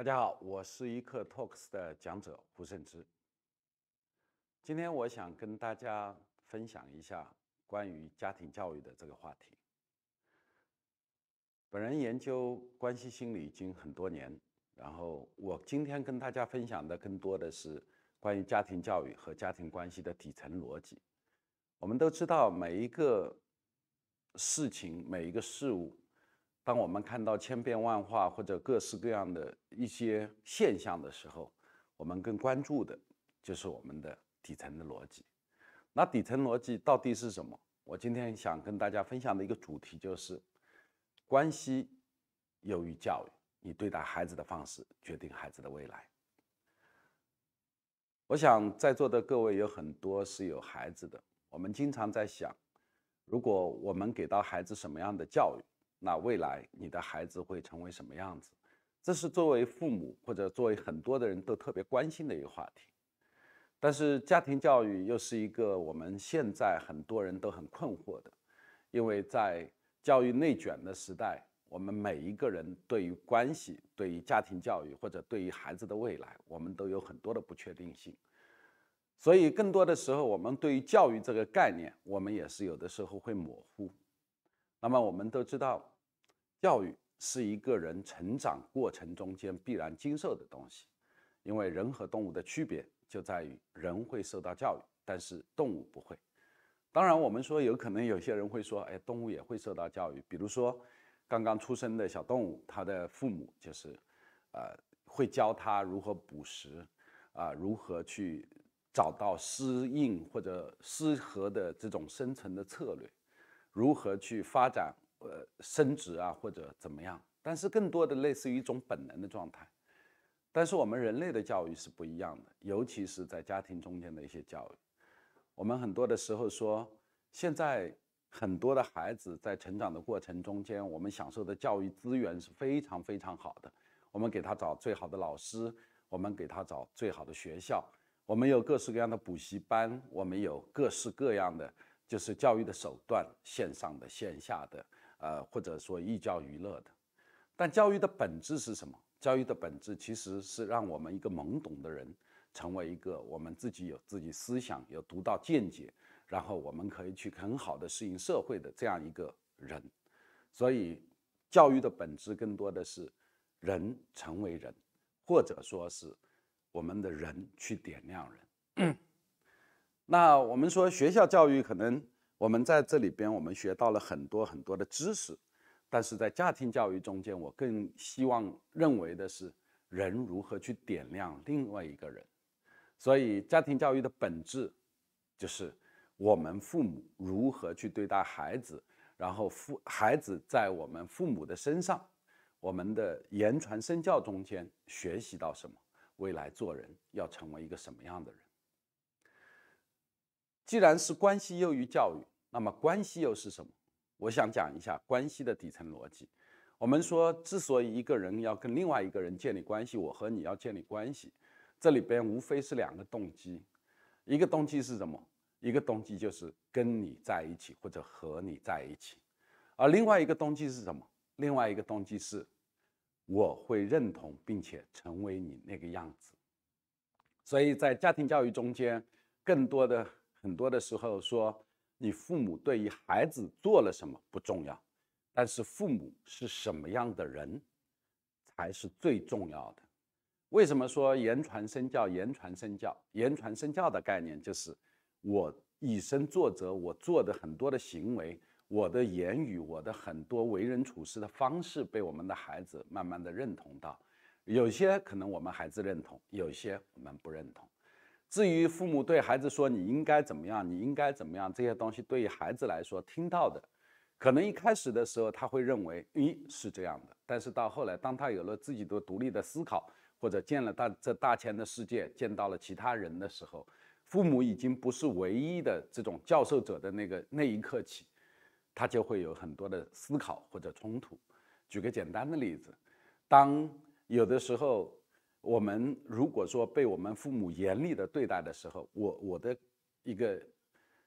大家好，我是一课 Talks 的讲者胡慎之。今天我想跟大家分享一下关于家庭教育的这个话题。本人研究关系心理已经很多年，然后我今天跟大家分享的更多的是关于家庭教育和家庭关系的底层逻辑。我们都知道，每一个事情，每一个事物。当我们看到千变万化或者各式各样的一些现象的时候，我们更关注的就是我们的底层的逻辑。那底层逻辑到底是什么？我今天想跟大家分享的一个主题就是：关系优于教育，你对待孩子的方式决定孩子的未来。我想在座的各位有很多是有孩子的，我们经常在想，如果我们给到孩子什么样的教育？那未来你的孩子会成为什么样子？这是作为父母或者作为很多的人都特别关心的一个话题。但是家庭教育又是一个我们现在很多人都很困惑的，因为在教育内卷的时代，我们每一个人对于关系、对于家庭教育或者对于孩子的未来，我们都有很多的不确定性。所以，更多的时候，我们对于教育这个概念，我们也是有的时候会模糊。那么，我们都知道。教育是一个人成长过程中间必然经受的东西，因为人和动物的区别就在于人会受到教育，但是动物不会。当然，我们说有可能有些人会说：“哎，动物也会受到教育。”比如说，刚刚出生的小动物，它的父母就是，呃，会教它如何捕食，啊，如何去找到适应或者适合的这种生存的策略，如何去发展。呃，升职啊，或者怎么样？但是更多的类似于一种本能的状态。但是我们人类的教育是不一样的，尤其是在家庭中间的一些教育。我们很多的时候说，现在很多的孩子在成长的过程中间，我们享受的教育资源是非常非常好的。我们给他找最好的老师，我们给他找最好的学校，我们有各式各样的补习班，我们有各式各样的就是教育的手段，线上的、线下的。呃，或者说寓教于乐的，但教育的本质是什么？教育的本质其实是让我们一个懵懂的人，成为一个我们自己有自己思想、有独到见解，然后我们可以去很好的适应社会的这样一个人。所以，教育的本质更多的是人成为人，或者说是我们的人去点亮人。那我们说学校教育可能。我们在这里边，我们学到了很多很多的知识，但是在家庭教育中间，我更希望认为的是，人如何去点亮另外一个人。所以，家庭教育的本质，就是我们父母如何去对待孩子，然后父孩子在我们父母的身上，我们的言传身教中间学习到什么，未来做人要成为一个什么样的人。既然是关系优于教育，那么关系又是什么？我想讲一下关系的底层逻辑。我们说，之所以一个人要跟另外一个人建立关系，我和你要建立关系，这里边无非是两个动机。一个动机是什么？一个动机就是跟你在一起或者和你在一起，而另外一个动机是什么？另外一个动机是，我会认同并且成为你那个样子。所以在家庭教育中间，更多的。很多的时候说，你父母对于孩子做了什么不重要，但是父母是什么样的人，才是最重要的。为什么说言传身教？言传身教，言传身教的概念就是我以身作则，我做的很多的行为，我的言语，我的很多为人处事的方式，被我们的孩子慢慢的认同到。有些可能我们孩子认同，有些我们不认同。至于父母对孩子说“你应该怎么样，你应该怎么样”，这些东西对于孩子来说听到的，可能一开始的时候他会认为咦是这样的，但是到后来，当他有了自己的独立的思考，或者见了大这大千的世界，见到了其他人的时候，父母已经不是唯一的这种教授者的那个那一刻起，他就会有很多的思考或者冲突。举个简单的例子，当有的时候。我们如果说被我们父母严厉的对待的时候，我我的一个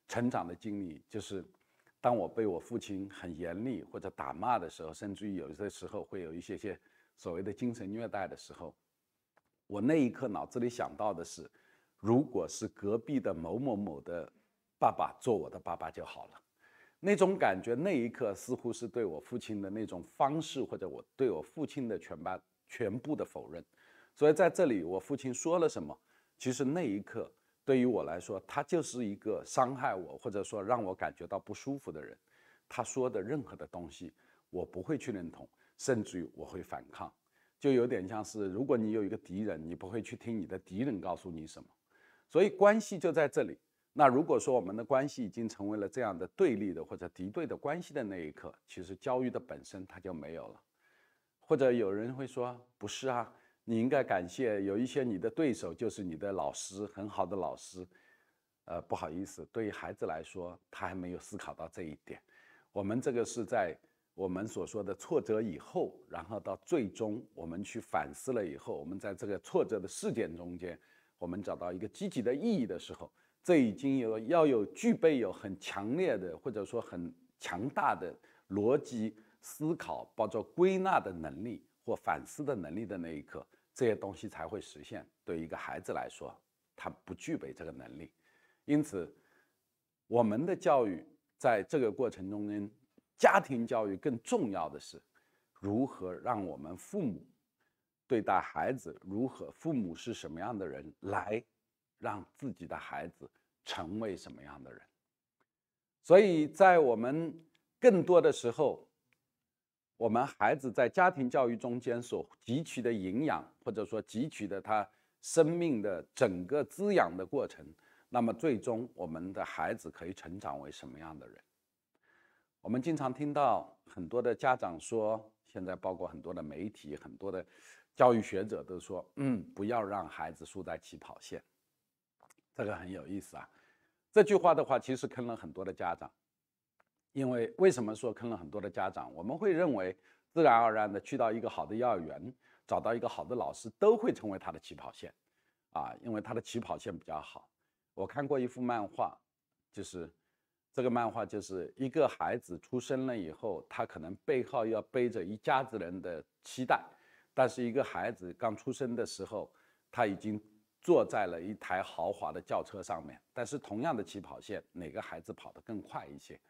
成长的经历就是，当我被我父亲很严厉或者打骂的时候，甚至于有些时候会有一些些所谓的精神虐待的时候，我那一刻脑子里想到的是，如果是隔壁的某某某的爸爸做我的爸爸就好了，那种感觉那一刻似乎是对我父亲的那种方式或者我对我父亲的全班全部的否认。所以在这里，我父亲说了什么？其实那一刻对于我来说，他就是一个伤害我，或者说让我感觉到不舒服的人。他说的任何的东西，我不会去认同，甚至于我会反抗，就有点像是如果你有一个敌人，你不会去听你的敌人告诉你什么。所以关系就在这里。那如果说我们的关系已经成为了这样的对立的或者敌对的关系的那一刻，其实教育的本身它就没有了。或者有人会说，不是啊。你应该感谢有一些你的对手，就是你的老师，很好的老师。呃，不好意思，对于孩子来说，他还没有思考到这一点。我们这个是在我们所说的挫折以后，然后到最终我们去反思了以后，我们在这个挫折的事件中间，我们找到一个积极的意义的时候，这已经有要有具备有很强烈的或者说很强大的逻辑思考，包括归纳的能力或反思的能力的那一刻。这些东西才会实现。对一个孩子来说，他不具备这个能力，因此，我们的教育在这个过程中间，家庭教育更重要的是，如何让我们父母对待孩子，如何父母是什么样的人，来让自己的孩子成为什么样的人。所以在我们更多的时候。我们孩子在家庭教育中间所汲取的营养，或者说汲取的他生命的整个滋养的过程，那么最终我们的孩子可以成长为什么样的人？我们经常听到很多的家长说，现在包括很多的媒体、很多的教育学者都说：“嗯，不要让孩子输在起跑线。”这个很有意思啊。这句话的话，其实坑了很多的家长。因为为什么说坑了很多的家长？我们会认为，自然而然的去到一个好的幼儿园，找到一个好的老师，都会成为他的起跑线，啊，因为他的起跑线比较好。我看过一幅漫画，就是这个漫画就是一个孩子出生了以后，他可能背后要背着一家子人的期待，但是一个孩子刚出生的时候，他已经坐在了一台豪华的轿车上面，但是同样的起跑线，哪个孩子跑得更快一些？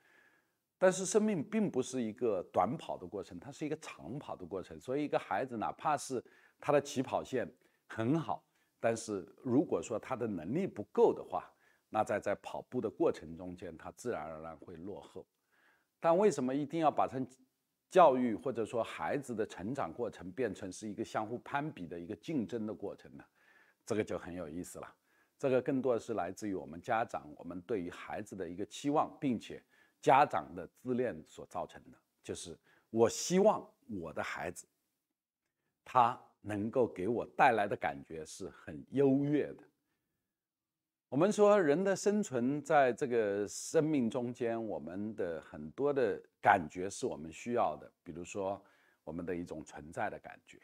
但是生命并不是一个短跑的过程，它是一个长跑的过程。所以，一个孩子哪怕是他的起跑线很好，但是如果说他的能力不够的话，那在在跑步的过程中间，他自然而然会落后。但为什么一定要把他教育或者说孩子的成长过程变成是一个相互攀比的一个竞争的过程呢？这个就很有意思了。这个更多的是来自于我们家长我们对于孩子的一个期望，并且。家长的自恋所造成的，就是我希望我的孩子，他能够给我带来的感觉是很优越的。我们说，人的生存在这个生命中间，我们的很多的感觉是我们需要的，比如说我们的一种存在的感觉，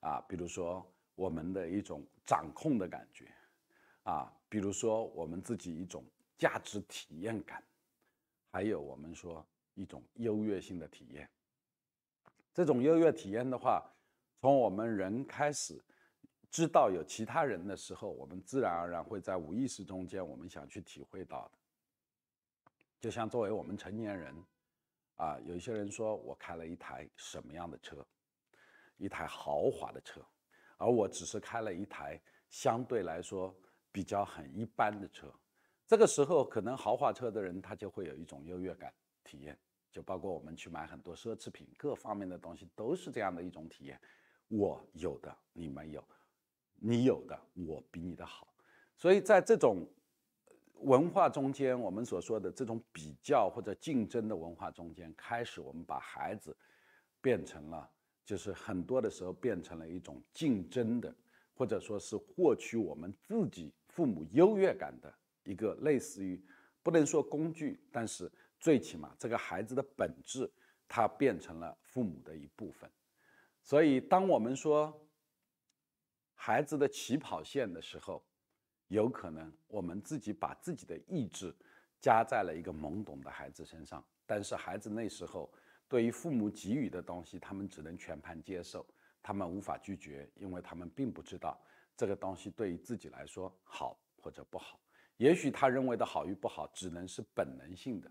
啊，比如说我们的一种掌控的感觉，啊，比如说我们自己一种价值体验感。还有我们说一种优越性的体验，这种优越体验的话，从我们人开始知道有其他人的时候，我们自然而然会在无意识中间，我们想去体会到的。就像作为我们成年人，啊，有一些人说我开了一台什么样的车，一台豪华的车，而我只是开了一台相对来说比较很一般的车。这个时候，可能豪华车的人他就会有一种优越感体验，就包括我们去买很多奢侈品，各方面的东西都是这样的一种体验。我有的你没有，你有的我比你的好，所以在这种文化中间，我们所说的这种比较或者竞争的文化中间，开始我们把孩子变成了，就是很多的时候变成了一种竞争的，或者说是获取我们自己父母优越感的。一个类似于不能说工具，但是最起码这个孩子的本质，他变成了父母的一部分。所以，当我们说孩子的起跑线的时候，有可能我们自己把自己的意志加在了一个懵懂的孩子身上。但是，孩子那时候对于父母给予的东西，他们只能全盘接受，他们无法拒绝，因为他们并不知道这个东西对于自己来说好或者不好。也许他认为的好与不好，只能是本能性的。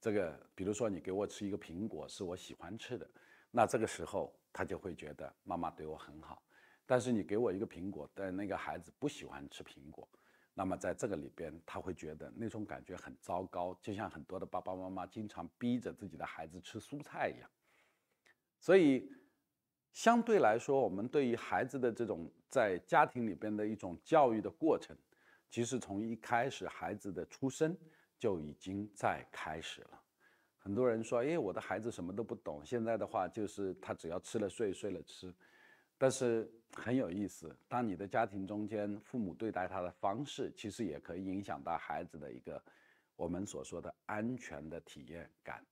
这个，比如说，你给我吃一个苹果，是我喜欢吃的，那这个时候他就会觉得妈妈对我很好。但是你给我一个苹果，但那个孩子不喜欢吃苹果，那么在这个里边，他会觉得那种感觉很糟糕，就像很多的爸爸妈妈经常逼着自己的孩子吃蔬菜一样。所以，相对来说，我们对于孩子的这种在家庭里边的一种教育的过程。其实从一开始孩子的出生就已经在开始了。很多人说：“哎，我的孩子什么都不懂，现在的话就是他只要吃了睡，睡了吃。”但是很有意思，当你的家庭中间父母对待他的方式，其实也可以影响到孩子的一个我们所说的安全的体验感。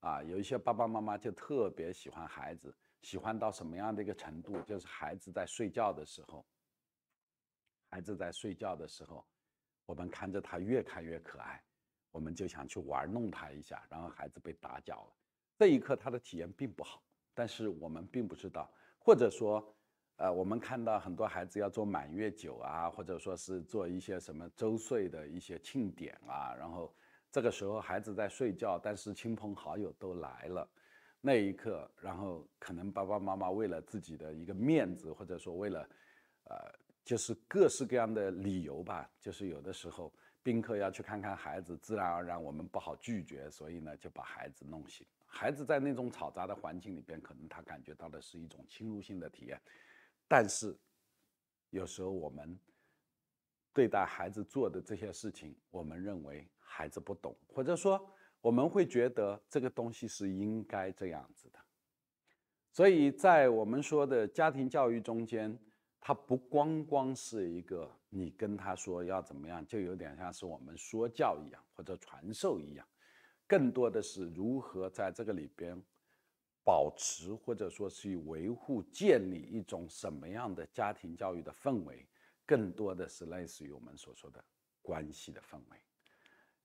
啊，有一些爸爸妈妈就特别喜欢孩子，喜欢到什么样的一个程度？就是孩子在睡觉的时候。孩子在睡觉的时候，我们看着他越看越可爱，我们就想去玩弄他一下，然后孩子被打搅了。这一刻他的体验并不好，但是我们并不知道，或者说，呃，我们看到很多孩子要做满月酒啊，或者说是做一些什么周岁的一些庆典啊，然后这个时候孩子在睡觉，但是亲朋好友都来了，那一刻，然后可能爸爸妈妈为了自己的一个面子，或者说为了，呃。就是各式各样的理由吧，就是有的时候宾客要去看看孩子，自然而然我们不好拒绝，所以呢就把孩子弄醒。孩子在那种嘈杂的环境里边，可能他感觉到的是一种侵入性的体验。但是，有时候我们对待孩子做的这些事情，我们认为孩子不懂，或者说我们会觉得这个东西是应该这样子的。所以在我们说的家庭教育中间。它不光光是一个你跟他说要怎么样，就有点像是我们说教一样或者传授一样，更多的是如何在这个里边保持或者说去维护建立一种什么样的家庭教育的氛围，更多的是类似于我们所说的关系的氛围。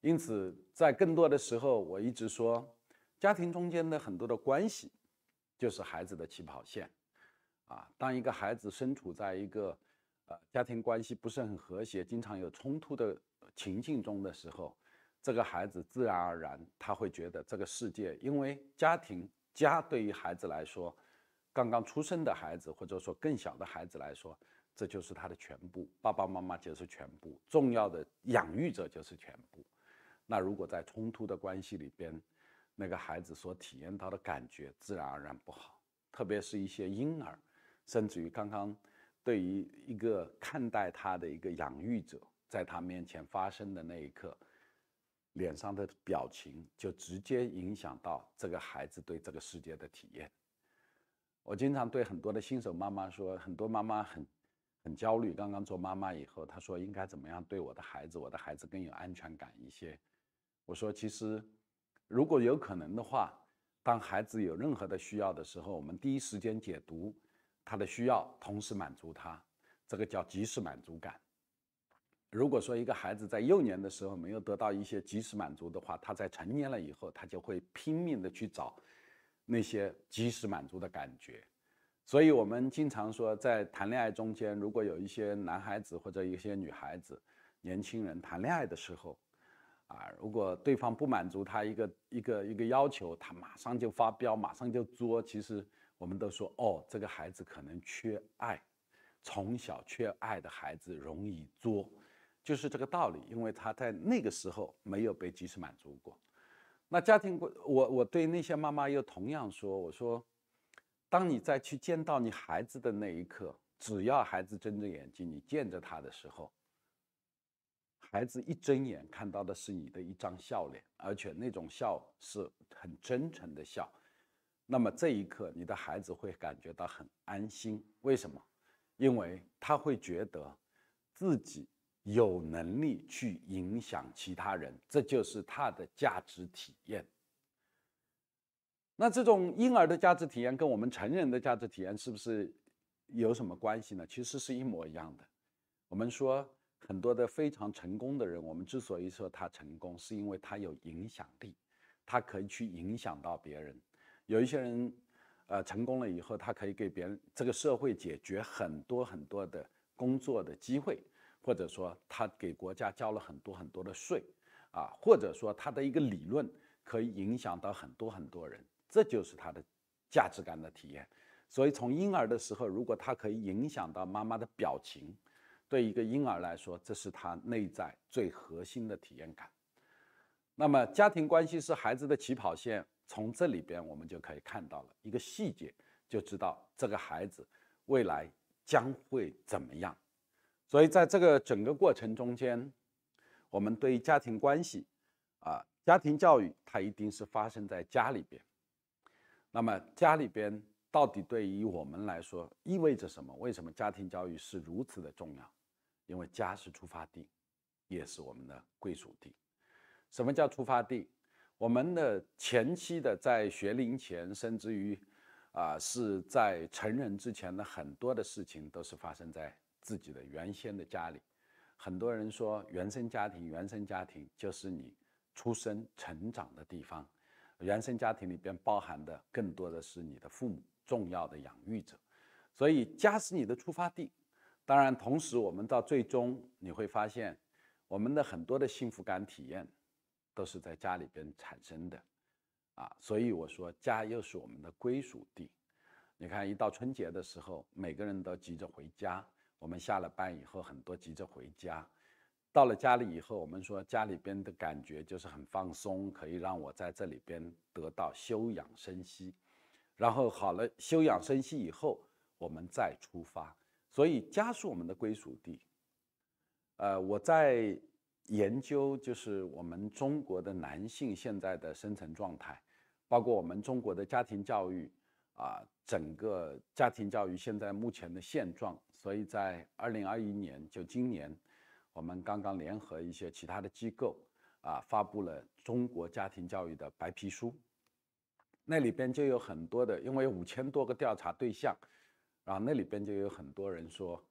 因此，在更多的时候，我一直说，家庭中间的很多的关系，就是孩子的起跑线。啊，当一个孩子身处在一个，呃，家庭关系不是很和谐、经常有冲突的情境中的时候，这个孩子自然而然他会觉得这个世界，因为家庭家对于孩子来说，刚刚出生的孩子或者说更小的孩子来说，这就是他的全部，爸爸妈妈就是全部，重要的养育者就是全部。那如果在冲突的关系里边，那个孩子所体验到的感觉自然而然不好，特别是一些婴儿。甚至于刚刚，对于一个看待他的一个养育者，在他面前发生的那一刻，脸上的表情就直接影响到这个孩子对这个世界的体验。我经常对很多的新手妈妈说，很多妈妈很很焦虑，刚刚做妈妈以后，她说应该怎么样对我的孩子，我的孩子更有安全感一些。我说，其实如果有可能的话，当孩子有任何的需要的时候，我们第一时间解读。他的需要同时满足他，这个叫及时满足感。如果说一个孩子在幼年的时候没有得到一些及时满足的话，他在成年了以后，他就会拼命的去找那些及时满足的感觉。所以我们经常说，在谈恋爱中间，如果有一些男孩子或者一些女孩子、年轻人谈恋爱的时候，啊，如果对方不满足他一个一个一个要求，他马上就发飙，马上就作，其实。我们都说哦，这个孩子可能缺爱，从小缺爱的孩子容易作，就是这个道理。因为他在那个时候没有被及时满足过。那家庭我我对那些妈妈又同样说，我说，当你再去见到你孩子的那一刻，只要孩子睁着眼睛，你见着他的时候，孩子一睁眼看到的是你的一张笑脸，而且那种笑是很真诚的笑。那么这一刻，你的孩子会感觉到很安心。为什么？因为他会觉得，自己有能力去影响其他人，这就是他的价值体验。那这种婴儿的价值体验跟我们成人的价值体验是不是有什么关系呢？其实是一模一样的。我们说很多的非常成功的人，我们之所以说他成功，是因为他有影响力，他可以去影响到别人。有一些人，呃，成功了以后，他可以给别人、这个社会解决很多很多的工作的机会，或者说他给国家交了很多很多的税，啊，或者说他的一个理论可以影响到很多很多人，这就是他的价值感的体验。所以，从婴儿的时候，如果他可以影响到妈妈的表情，对一个婴儿来说，这是他内在最核心的体验感。那么，家庭关系是孩子的起跑线。从这里边，我们就可以看到了一个细节，就知道这个孩子未来将会怎么样。所以，在这个整个过程中间，我们对于家庭关系啊、家庭教育，它一定是发生在家里边。那么，家里边到底对于我们来说意味着什么？为什么家庭教育是如此的重要？因为家是出发地，也是我们的归属地。什么叫出发地？我们的前期的在学龄前，甚至于，啊，是在成人之前的很多的事情，都是发生在自己的原先的家里。很多人说原生家庭，原生家庭就是你出生成长的地方。原生家庭里边包含的更多的是你的父母，重要的养育者。所以家是你的出发地。当然，同时我们到最终你会发现，我们的很多的幸福感体验。都是在家里边产生的，啊，所以我说家又是我们的归属地。你看，一到春节的时候，每个人都急着回家。我们下了班以后，很多急着回家。到了家里以后，我们说家里边的感觉就是很放松，可以让我在这里边得到休养生息。然后好了，休养生息以后，我们再出发。所以家是我们的归属地。呃，我在。研究就是我们中国的男性现在的生存状态，包括我们中国的家庭教育啊，整个家庭教育现在目前的现状。所以在二零二一年，就今年，我们刚刚联合一些其他的机构啊，发布了中国家庭教育的白皮书。那里边就有很多的，因为五千多个调查对象，然后那里边就有很多人说，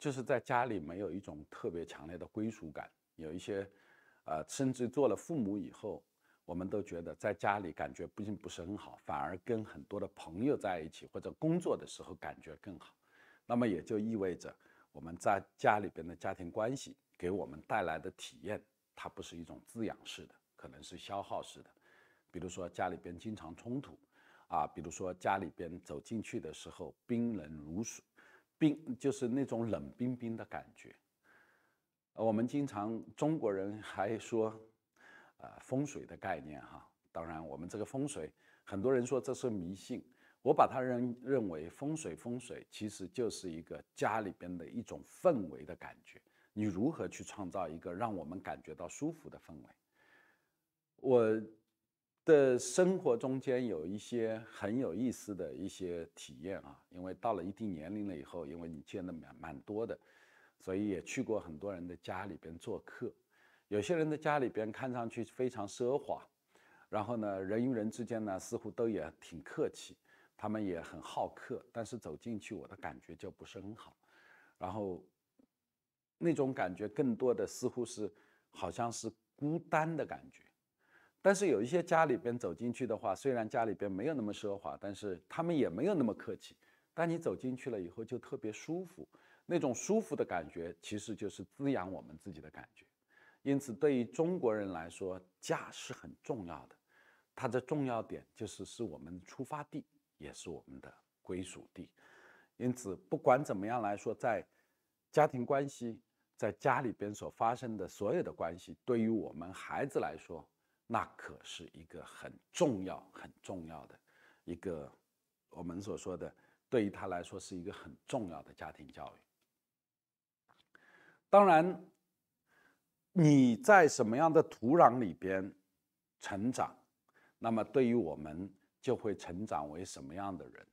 就是在家里没有一种特别强烈的归属感。有一些，呃，甚至做了父母以后，我们都觉得在家里感觉不仅不是很好，反而跟很多的朋友在一起或者工作的时候感觉更好。那么也就意味着我们在家里边的家庭关系给我们带来的体验，它不是一种滋养式的，可能是消耗式的。比如说家里边经常冲突，啊，比如说家里边走进去的时候冰冷如水，冰就是那种冷冰冰的感觉。我们经常中国人还说，啊，风水的概念哈。当然，我们这个风水，很多人说这是迷信。我把它认认为风水，风水其实就是一个家里边的一种氛围的感觉。你如何去创造一个让我们感觉到舒服的氛围？我的生活中间有一些很有意思的一些体验啊，因为到了一定年龄了以后，因为你见的蛮蛮多的。所以也去过很多人的家里边做客，有些人的家里边看上去非常奢华，然后呢，人与人之间呢似乎都也挺客气，他们也很好客，但是走进去我的感觉就不是很好，然后，那种感觉更多的似乎是好像是孤单的感觉。但是有一些家里边走进去的话，虽然家里边没有那么奢华，但是他们也没有那么客气，当你走进去了以后就特别舒服。那种舒服的感觉其实就是滋养我们自己的感觉，因此对于中国人来说，家是很重要的。它的重要点就是是我们出发地，也是我们的归属地。因此，不管怎么样来说，在家庭关系在家里边所发生的所有的关系，对于我们孩子来说，那可是一个很重要很重要的一个我们所说的，对于他来说是一个很重要的家庭教育。当然，你在什么样的土壤里边成长，那么对于我们就会成长为什么样的人。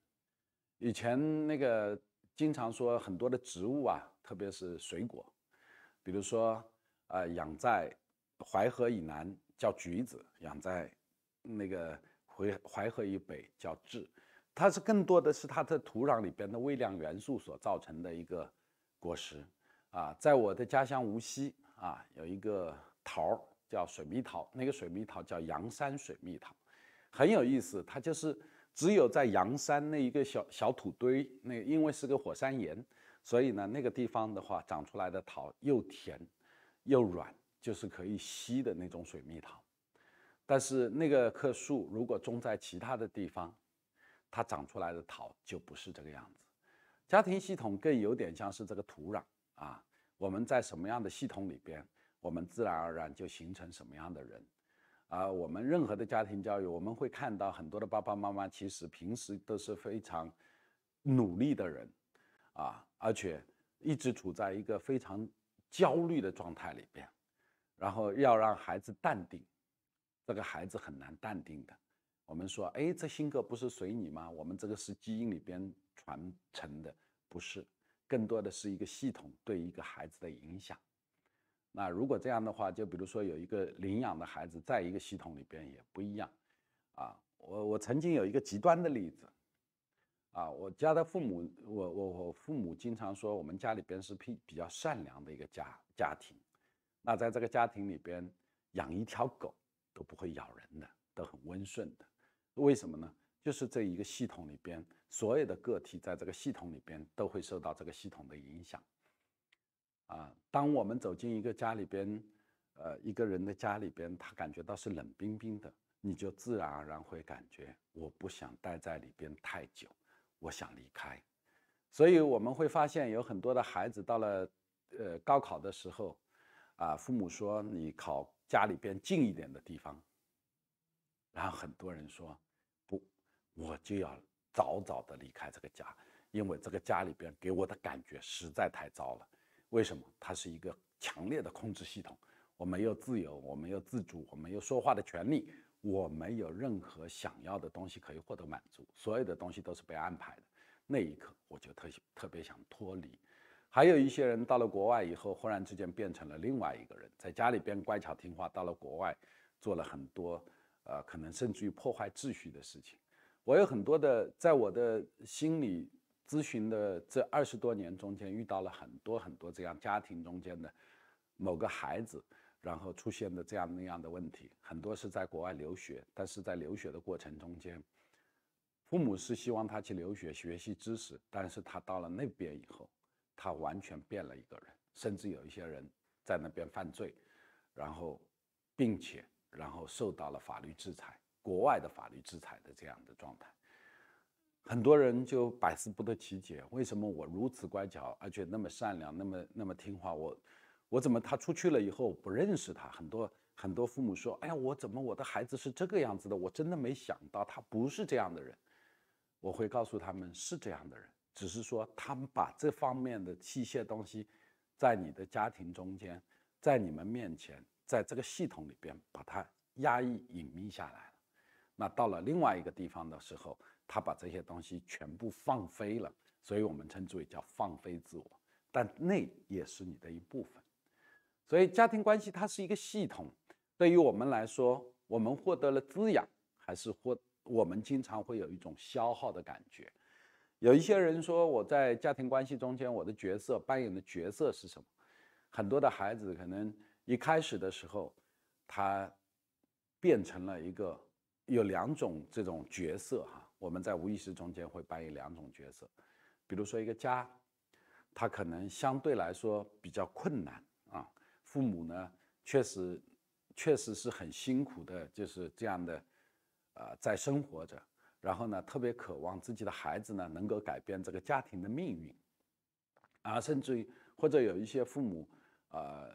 以前那个经常说很多的植物啊，特别是水果，比如说呃，养在淮河以南叫橘子，养在那个淮淮河以北叫枳，它是更多的是它的土壤里边的微量元素所造成的一个果实。啊，在我的家乡无锡啊，有一个桃儿叫水蜜桃，那个水蜜桃叫阳山水蜜桃，很有意思。它就是只有在阳山那一个小小土堆，那因为是个火山岩，所以呢，那个地方的话长出来的桃又甜又软，就是可以吸的那种水蜜桃。但是那个棵树如果种在其他的地方，它长出来的桃就不是这个样子。家庭系统更有点像是这个土壤。啊，我们在什么样的系统里边，我们自然而然就形成什么样的人。啊，我们任何的家庭教育，我们会看到很多的爸爸妈妈，其实平时都是非常努力的人，啊，而且一直处在一个非常焦虑的状态里边，然后要让孩子淡定，这个孩子很难淡定的。我们说，哎，这性格不是随你吗？我们这个是基因里边传承的，不是。更多的是一个系统对一个孩子的影响。那如果这样的话，就比如说有一个领养的孩子，在一个系统里边也不一样。啊，我我曾经有一个极端的例子，啊，我家的父母，我我我父母经常说，我们家里边是比比较善良的一个家家庭。那在这个家庭里边，养一条狗都不会咬人的，都很温顺的。为什么呢？就是这一个系统里边。所有的个体在这个系统里边都会受到这个系统的影响，啊，当我们走进一个家里边，呃，一个人的家里边，他感觉到是冷冰冰的，你就自然而然会感觉我不想待在里边太久，我想离开。所以我们会发现有很多的孩子到了，呃，高考的时候，啊，父母说你考家里边近一点的地方，然后很多人说不，我就要。早早的离开这个家，因为这个家里边给我的感觉实在太糟了。为什么？它是一个强烈的控制系统，我没有自由，我没有自主，我没有说话的权利，我没有任何想要的东西可以获得满足，所有的东西都是被安排的。那一刻，我就特特别想脱离。还有一些人到了国外以后，忽然之间变成了另外一个人，在家里边乖巧听话，到了国外做了很多，呃，可能甚至于破坏秩序的事情。我有很多的，在我的心理咨询的这二十多年中间，遇到了很多很多这样家庭中间的某个孩子，然后出现的这样那样的问题，很多是在国外留学，但是在留学的过程中间，父母是希望他去留学学习知识，但是他到了那边以后，他完全变了一个人，甚至有一些人在那边犯罪，然后，并且然后受到了法律制裁。国外的法律制裁的这样的状态，很多人就百思不得其解：为什么我如此乖巧，而且那么善良，那么那么听话？我我怎么他出去了以后不认识他？很多很多父母说：“哎呀，我怎么我的孩子是这个样子的？”我真的没想到他不是这样的人。我会告诉他们，是这样的人，只是说他们把这方面的器械东西，在你的家庭中间，在你们面前，在这个系统里边，把它压抑、隐秘下来。那到了另外一个地方的时候，他把这些东西全部放飞了，所以我们称之为叫放飞自我，但那也是你的一部分。所以家庭关系它是一个系统，对于我们来说，我们获得了滋养，还是获我们经常会有一种消耗的感觉。有一些人说我在家庭关系中间，我的角色扮演的角色是什么？很多的孩子可能一开始的时候，他变成了一个。有两种这种角色哈，我们在无意识中间会扮演两种角色，比如说一个家，他可能相对来说比较困难啊，父母呢确实确实是很辛苦的，就是这样的，呃，在生活着，然后呢特别渴望自己的孩子呢能够改变这个家庭的命运，啊，甚至于或者有一些父母啊。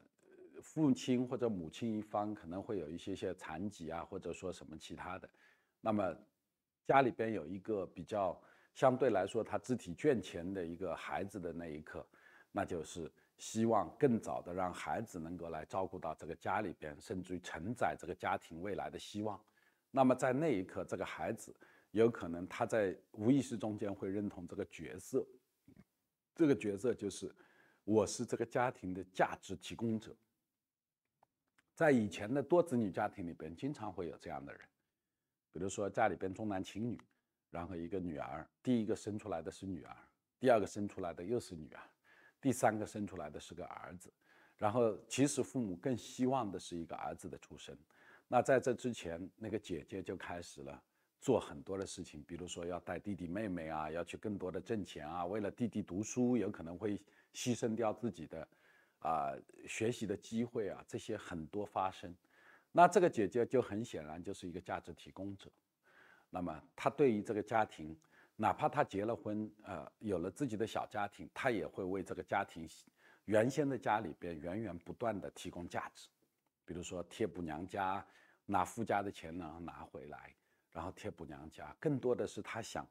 父亲或者母亲一方可能会有一些些残疾啊，或者说什么其他的，那么家里边有一个比较相对来说他肢体健全的一个孩子的那一刻，那就是希望更早的让孩子能够来照顾到这个家里边，甚至于承载这个家庭未来的希望。那么在那一刻，这个孩子有可能他在无意识中间会认同这个角色，这个角色就是我是这个家庭的价值提供者。在以前的多子女家庭里边，经常会有这样的人，比如说家里边重男轻女，然后一个女儿，第一个生出来的是女儿，第二个生出来的又是女儿，第三个生出来的是个儿子，然后其实父母更希望的是一个儿子的出生，那在这之前，那个姐姐就开始了做很多的事情，比如说要带弟弟妹妹啊，要去更多的挣钱啊，为了弟弟读书，有可能会牺牲掉自己的。啊，学习的机会啊，这些很多发生。那这个姐姐就很显然就是一个价值提供者。那么她对于这个家庭，哪怕她结了婚，呃，有了自己的小家庭，她也会为这个家庭原先的家里边源源不断的提供价值。比如说贴补娘家，拿夫家的钱呢拿回来，然后贴补娘家。更多的是她想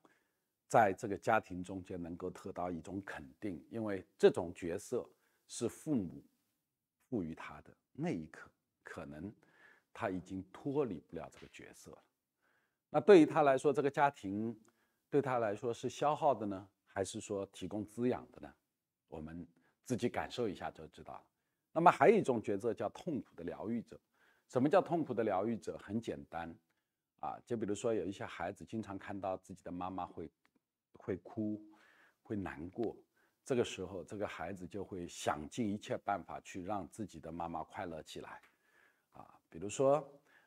在这个家庭中间能够得到一种肯定，因为这种角色。是父母赋予他的那一刻，可能他已经脱离不了这个角色了。那对于他来说，这个家庭对他来说是消耗的呢，还是说提供滋养的呢？我们自己感受一下就知道了。那么还有一种角色叫痛苦的疗愈者。什么叫痛苦的疗愈者？很简单啊，就比如说有一些孩子经常看到自己的妈妈会会哭，会难过。这个时候，这个孩子就会想尽一切办法去让自己的妈妈快乐起来，啊，比如说，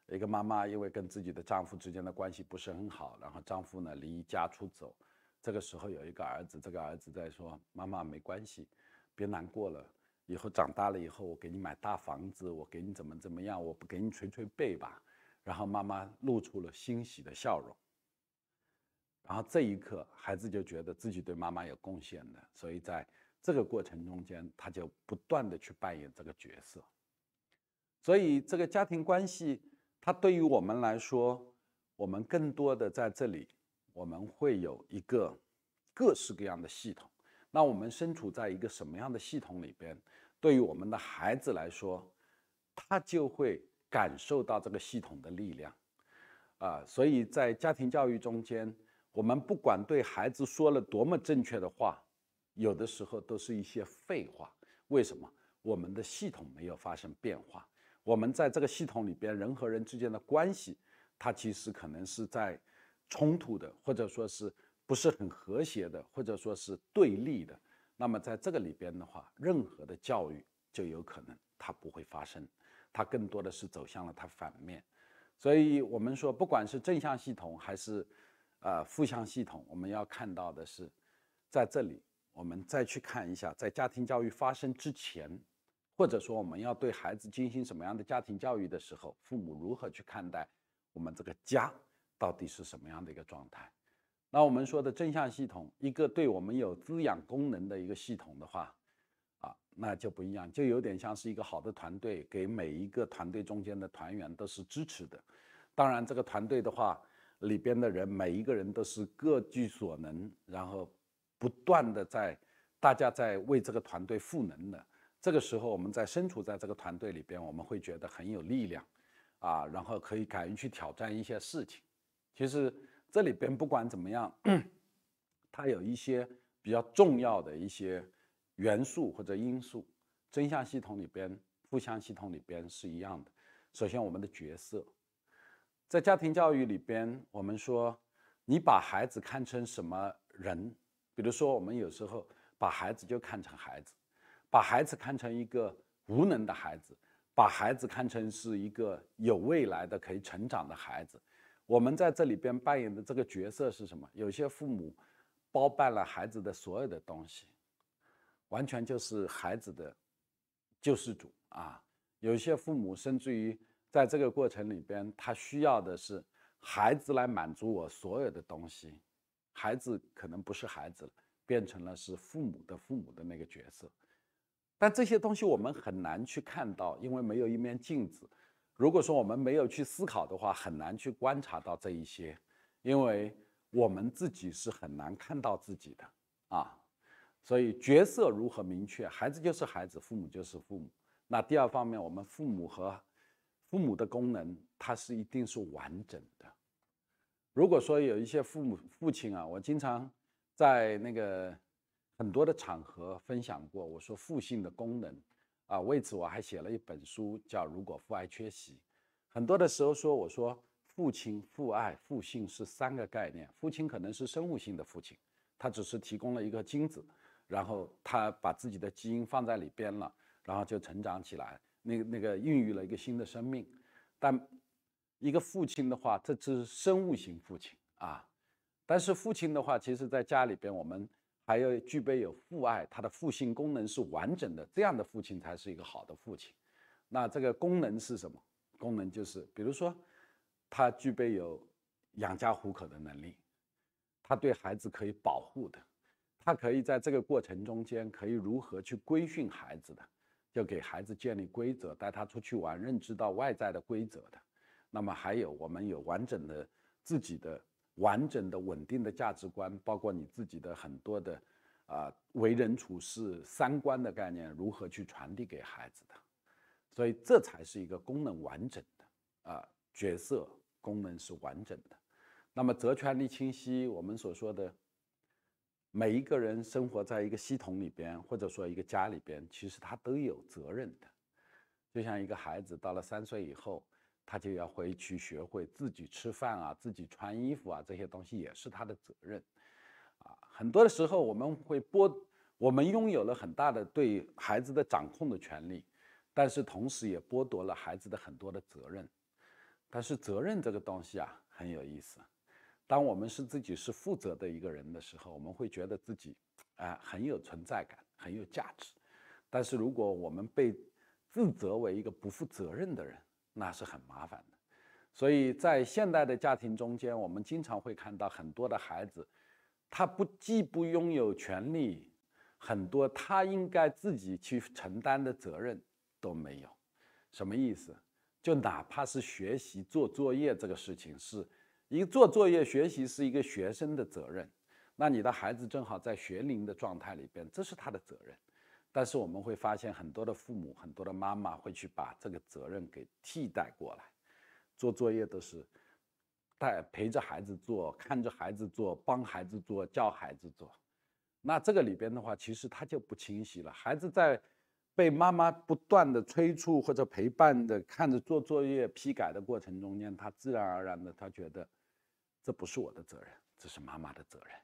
一个妈妈因为跟自己的丈夫之间的关系不是很好，然后丈夫呢离家出走，这个时候有一个儿子，这个儿子在说：“妈妈没关系，别难过了，以后长大了以后我给你买大房子，我给你怎么怎么样，我不给你捶捶背吧。”然后妈妈露出了欣喜的笑容。然后这一刻，孩子就觉得自己对妈妈有贡献的，所以在这个过程中间，他就不断的去扮演这个角色。所以这个家庭关系，它对于我们来说，我们更多的在这里，我们会有一个各式各样的系统。那我们身处在一个什么样的系统里边，对于我们的孩子来说，他就会感受到这个系统的力量。啊，所以在家庭教育中间。我们不管对孩子说了多么正确的话，有的时候都是一些废话。为什么？我们的系统没有发生变化。我们在这个系统里边，人和人之间的关系，它其实可能是在冲突的，或者说是不是很和谐的，或者说是对立的。那么在这个里边的话，任何的教育就有可能它不会发生，它更多的是走向了它反面。所以我们说，不管是正向系统还是。呃，负向系统，我们要看到的是，在这里，我们再去看一下，在家庭教育发生之前，或者说我们要对孩子进行什么样的家庭教育的时候，父母如何去看待我们这个家到底是什么样的一个状态？那我们说的正向系统，一个对我们有滋养功能的一个系统的话，啊，那就不一样，就有点像是一个好的团队，给每一个团队中间的团员都是支持的。当然，这个团队的话。里边的人，每一个人都是各具所能，然后不断的在大家在为这个团队赋能的。这个时候，我们在身处在这个团队里边，我们会觉得很有力量，啊，然后可以敢于去挑战一些事情。其实这里边不管怎么样，它有一些比较重要的一些元素或者因素。真相系统里边、负向系统里边是一样的。首先，我们的角色。在家庭教育里边，我们说，你把孩子看成什么人？比如说，我们有时候把孩子就看成孩子，把孩子看成一个无能的孩子，把孩子看成是一个有未来的、可以成长的孩子。我们在这里边扮演的这个角色是什么？有些父母包办了孩子的所有的东西，完全就是孩子的救世主啊！有些父母甚至于。在这个过程里边，他需要的是孩子来满足我所有的东西，孩子可能不是孩子了，变成了是父母的父母的那个角色。但这些东西我们很难去看到，因为没有一面镜子。如果说我们没有去思考的话，很难去观察到这一些，因为我们自己是很难看到自己的啊。所以角色如何明确？孩子就是孩子，父母就是父母。那第二方面，我们父母和父母的功能，它是一定是完整的。如果说有一些父母、父亲啊，我经常在那个很多的场合分享过，我说父性的功能啊，为此我还写了一本书，叫《如果父爱缺席》。很多的时候说，我说父亲、父爱、父性是三个概念。父亲可能是生物性的父亲，他只是提供了一个精子，然后他把自己的基因放在里边了，然后就成长起来。那那个孕育了一个新的生命，但一个父亲的话，这只是生物型父亲啊。但是父亲的话，其实，在家里边，我们还要具备有父爱，他的父性功能是完整的，这样的父亲才是一个好的父亲。那这个功能是什么？功能就是，比如说，他具备有养家糊口的能力，他对孩子可以保护的，他可以在这个过程中间可以如何去规训孩子的。要给孩子建立规则，带他出去玩，认知到外在的规则的。那么还有，我们有完整的自己的、完整的、稳定的价值观，包括你自己的很多的，啊，为人处事三观的概念，如何去传递给孩子的？所以这才是一个功能完整的啊角色，功能是完整的。那么责权利清晰，我们所说的。每一个人生活在一个系统里边，或者说一个家里边，其实他都有责任的。就像一个孩子到了三岁以后，他就要回去学会自己吃饭啊，自己穿衣服啊，这些东西也是他的责任啊。很多的时候，我们会剥，我们拥有了很大的对孩子的掌控的权利，但是同时也剥夺了孩子的很多的责任。但是责任这个东西啊，很有意思。当我们是自己是负责的一个人的时候，我们会觉得自己啊很有存在感，很有价值。但是如果我们被自责为一个不负责任的人，那是很麻烦的。所以在现代的家庭中间，我们经常会看到很多的孩子，他不既不拥有权利，很多他应该自己去承担的责任都没有。什么意思？就哪怕是学习做作业这个事情是。一个做作业学习是一个学生的责任，那你的孩子正好在学龄的状态里边，这是他的责任。但是我们会发现很多的父母，很多的妈妈会去把这个责任给替代过来，做作业都是带陪着孩子做，看着孩子做，帮孩子做，教孩子做。那这个里边的话，其实他就不清晰了。孩子在被妈妈不断的催促或者陪伴的看着做作业批改的过程中间，他自然而然的他觉得。这不是我的责任，这是妈妈的责任。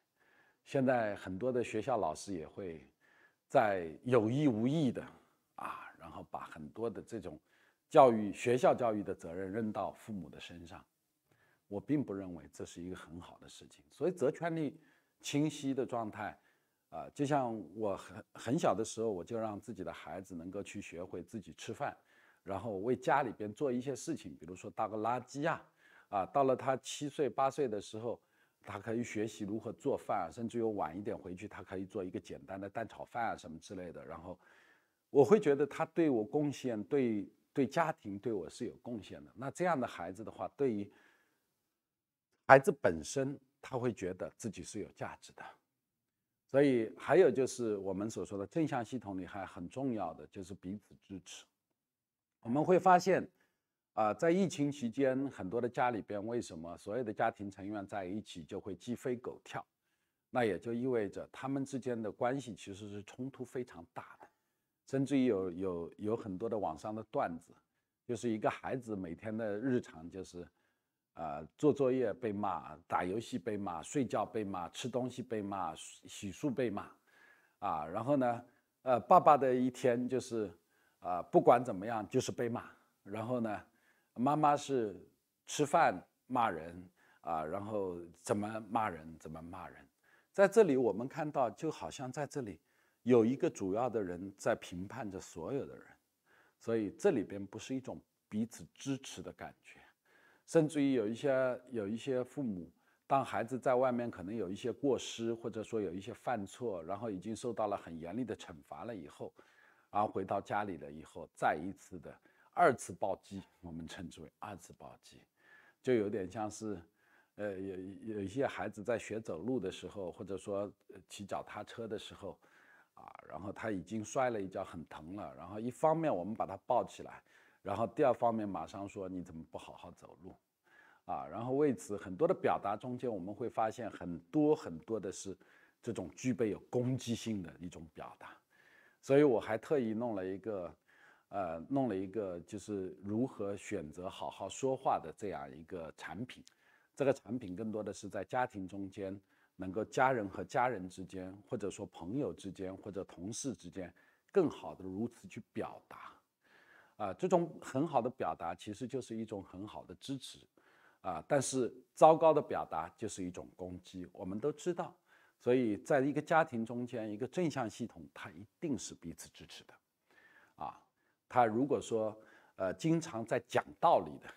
现在很多的学校老师也会在有意无意的啊，然后把很多的这种教育、学校教育的责任扔到父母的身上。我并不认为这是一个很好的事情。所以责权利清晰的状态啊，就像我很很小的时候，我就让自己的孩子能够去学会自己吃饭，然后为家里边做一些事情，比如说倒个垃圾啊，啊，到了他七岁八岁的时候，他可以学习如何做饭，甚至有晚一点回去，他可以做一个简单的蛋炒饭啊什么之类的。然后，我会觉得他对我贡献，对对家庭对我是有贡献的。那这样的孩子的话，对于孩子本身，他会觉得自己是有价值的。所以，还有就是我们所说的正向系统里还很重要的就是彼此支持。我们会发现。啊，在疫情期间，很多的家里边，为什么所有的家庭成员在一起就会鸡飞狗跳？那也就意味着他们之间的关系其实是冲突非常大的，甚至于有有有很多的网上的段子，就是一个孩子每天的日常就是，呃，做作业被骂，打游戏被骂，睡觉被骂，吃东西被骂，洗漱被骂，啊，然后呢，呃，爸爸的一天就是，啊，不管怎么样就是被骂，然后呢。妈妈是吃饭骂人啊，然后怎么骂人怎么骂人。在这里我们看到，就好像在这里有一个主要的人在评判着所有的人，所以这里边不是一种彼此支持的感觉，甚至于有一些有一些父母，当孩子在外面可能有一些过失，或者说有一些犯错，然后已经受到了很严厉的惩罚了以后，而回到家里了以后，再一次的。二次暴击，我们称之为二次暴击，就有点像是，呃，有有一些孩子在学走路的时候，或者说骑脚踏车的时候，啊，然后他已经摔了一跤，很疼了。然后一方面我们把他抱起来，然后第二方面马上说你怎么不好好走路，啊，然后为此很多的表达中间我们会发现很多很多的是这种具备有攻击性的一种表达，所以我还特意弄了一个。呃，弄了一个就是如何选择好好说话的这样一个产品，这个产品更多的是在家庭中间，能够家人和家人之间，或者说朋友之间，或者同事之间，更好的如此去表达，啊，这种很好的表达其实就是一种很好的支持，啊，但是糟糕的表达就是一种攻击，我们都知道，所以在一个家庭中间，一个正向系统，它一定是彼此支持的。他如果说，呃，经常在讲道理的，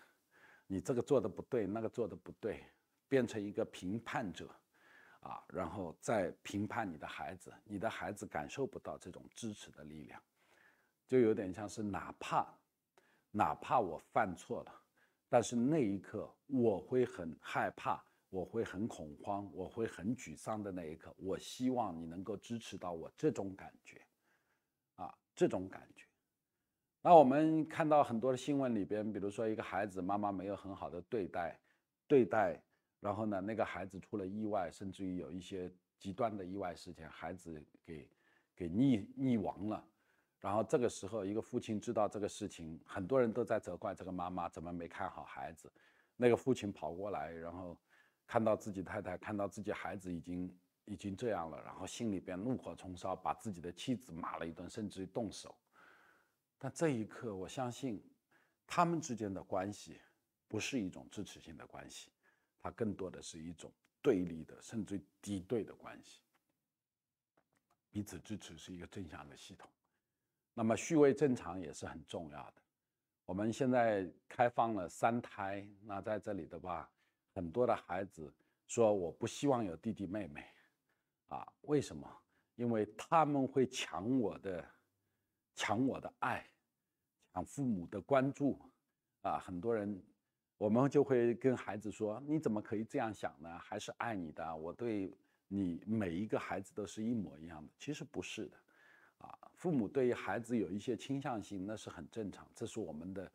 你这个做的不对，那个做的不对，变成一个评判者，啊，然后再评判你的孩子，你的孩子感受不到这种支持的力量，就有点像是哪怕，哪怕我犯错了，但是那一刻我会很害怕，我会很恐慌，我会很沮丧的那一刻，我希望你能够支持到我这种感觉，啊，这种感觉。那我们看到很多的新闻里边，比如说一个孩子妈妈没有很好的对待，对待，然后呢，那个孩子出了意外，甚至于有一些极端的意外事件，孩子给给溺溺亡了。然后这个时候，一个父亲知道这个事情，很多人都在责怪这个妈妈怎么没看好孩子。那个父亲跑过来，然后看到自己太太，看到自己孩子已经已经这样了，然后心里边怒火冲烧，把自己的妻子骂了一顿，甚至于动手。但这一刻，我相信，他们之间的关系不是一种支持性的关系，它更多的是一种对立的，甚至敌对的关系。彼此支持是一个正向的系统，那么虚伪正常也是很重要的。我们现在开放了三胎，那在这里的话，很多的孩子说我不希望有弟弟妹妹，啊，为什么？因为他们会抢我的。抢我的爱，抢父母的关注，啊，很多人，我们就会跟孩子说：“你怎么可以这样想呢？还是爱你的，我对你每一个孩子都是一模一样的。”其实不是的，啊，父母对于孩子有一些倾向性，那是很正常，这是我们的，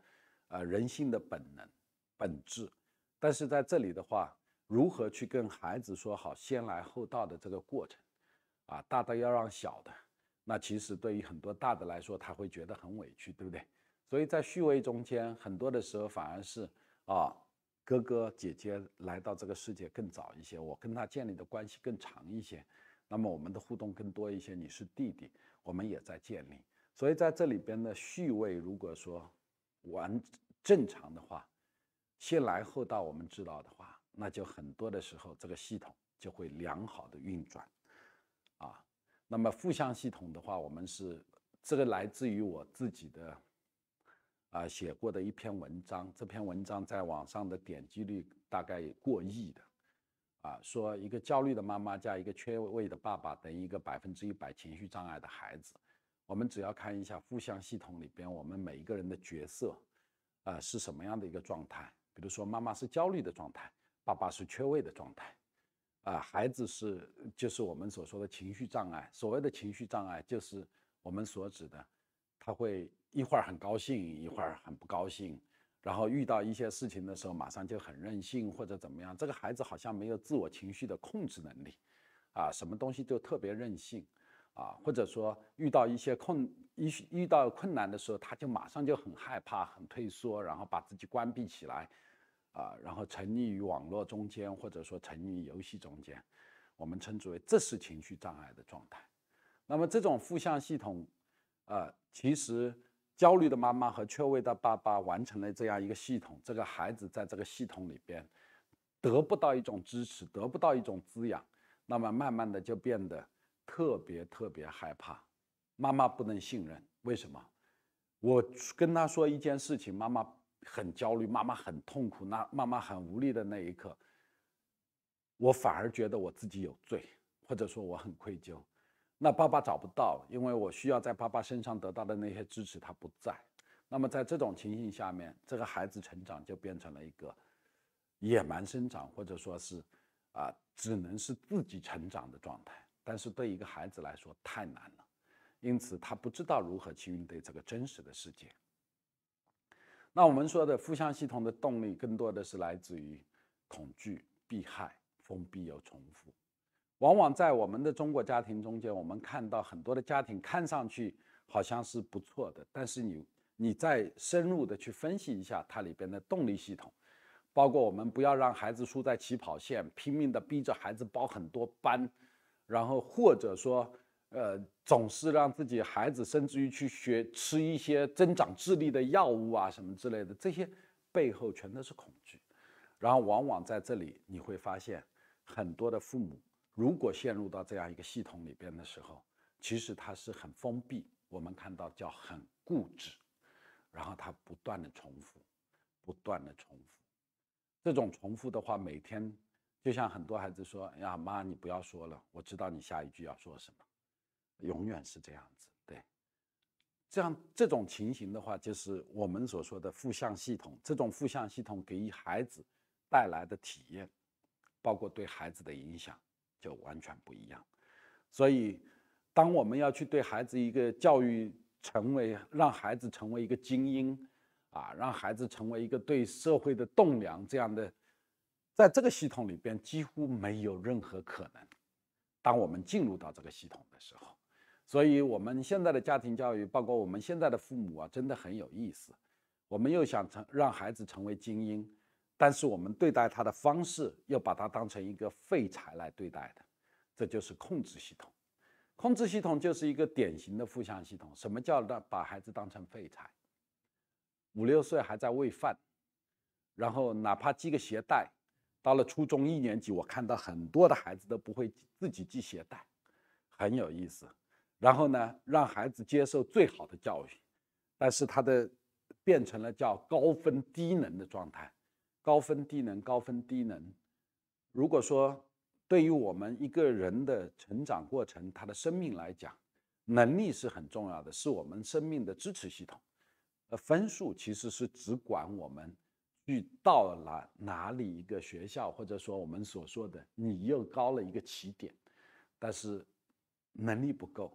呃，人性的本能本质。但是在这里的话，如何去跟孩子说好先来后到的这个过程，啊，大的要让小的。那其实对于很多大的来说，他会觉得很委屈，对不对？所以在序位中间，很多的时候反而是啊，哥哥姐姐来到这个世界更早一些，我跟他建立的关系更长一些，那么我们的互动更多一些。你是弟弟，我们也在建立。所以在这里边的序位，如果说完正常的话，先来后到，我们知道的话，那就很多的时候这个系统就会良好的运转，啊。那么负向系统的话，我们是这个来自于我自己的，啊写过的一篇文章，这篇文章在网上的点击率大概过亿的，啊说一个焦虑的妈妈加一个缺位的爸爸等于一个百分之一百情绪障碍的孩子，我们只要看一下负向系统里边我们每一个人的角色，啊是什么样的一个状态，比如说妈妈是焦虑的状态，爸爸是缺位的状态。啊，孩子是就是我们所说的情绪障碍。所谓的情绪障碍，就是我们所指的，他会一会儿很高兴，一会儿很不高兴，然后遇到一些事情的时候，马上就很任性或者怎么样。这个孩子好像没有自我情绪的控制能力，啊，什么东西都特别任性，啊，或者说遇到一些困遇遇到困难的时候，他就马上就很害怕、很退缩，然后把自己关闭起来。啊，然后沉溺于网络中间，或者说沉溺于游戏中间，我们称之为这是情绪障碍的状态。那么这种负向系统，呃，其实焦虑的妈妈和缺位的爸爸完成了这样一个系统，这个孩子在这个系统里边得不到一种支持，得不到一种滋养，那么慢慢的就变得特别特别害怕，妈妈不能信任。为什么？我跟他说一件事情，妈妈。很焦虑，妈妈很痛苦，那妈妈很无力的那一刻，我反而觉得我自己有罪，或者说我很愧疚。那爸爸找不到，因为我需要在爸爸身上得到的那些支持，他不在。那么在这种情形下面，这个孩子成长就变成了一个野蛮生长，或者说是啊，只能是自己成长的状态。但是对一个孩子来说太难了，因此他不知道如何去应对这个真实的世界。那我们说的负向系统的动力更多的是来自于恐惧、避害、封闭又重复。往往在我们的中国家庭中间，我们看到很多的家庭看上去好像是不错的，但是你你再深入的去分析一下它里边的动力系统，包括我们不要让孩子输在起跑线，拼命的逼着孩子报很多班，然后或者说。呃，总是让自己孩子甚至于去学吃一些增长智力的药物啊，什么之类的，这些背后全都是恐惧。然后往往在这里你会发现，很多的父母如果陷入到这样一个系统里边的时候，其实他是很封闭，我们看到叫很固执，然后他不断的重复，不断的重复，这种重复的话，每天就像很多孩子说：“呀，妈，你不要说了，我知道你下一句要说什么。”永远是这样子，对，这样这种情形的话，就是我们所说的负向系统。这种负向系统给予孩子带来的体验，包括对孩子的影响，就完全不一样。所以，当我们要去对孩子一个教育，成为让孩子成为一个精英，啊，让孩子成为一个对社会的栋梁这样的，在这个系统里边几乎没有任何可能。当我们进入到这个系统的时候，所以，我们现在的家庭教育，包括我们现在的父母啊，真的很有意思。我们又想成让孩子成为精英，但是我们对待他的方式，又把他当成一个废材来对待的，这就是控制系统。控制系统就是一个典型的负向系统。什么叫把把孩子当成废材？五六岁还在喂饭，然后哪怕系个鞋带，到了初中一年级，我看到很多的孩子都不会自己系鞋带，很有意思。然后呢，让孩子接受最好的教育，但是他的变成了叫高分低能的状态，高分低能，高分低能。如果说对于我们一个人的成长过程，他的生命来讲，能力是很重要的，是我们生命的支持系统。呃，分数其实是只管我们遇到了哪里一个学校，或者说我们所说的你又高了一个起点，但是能力不够。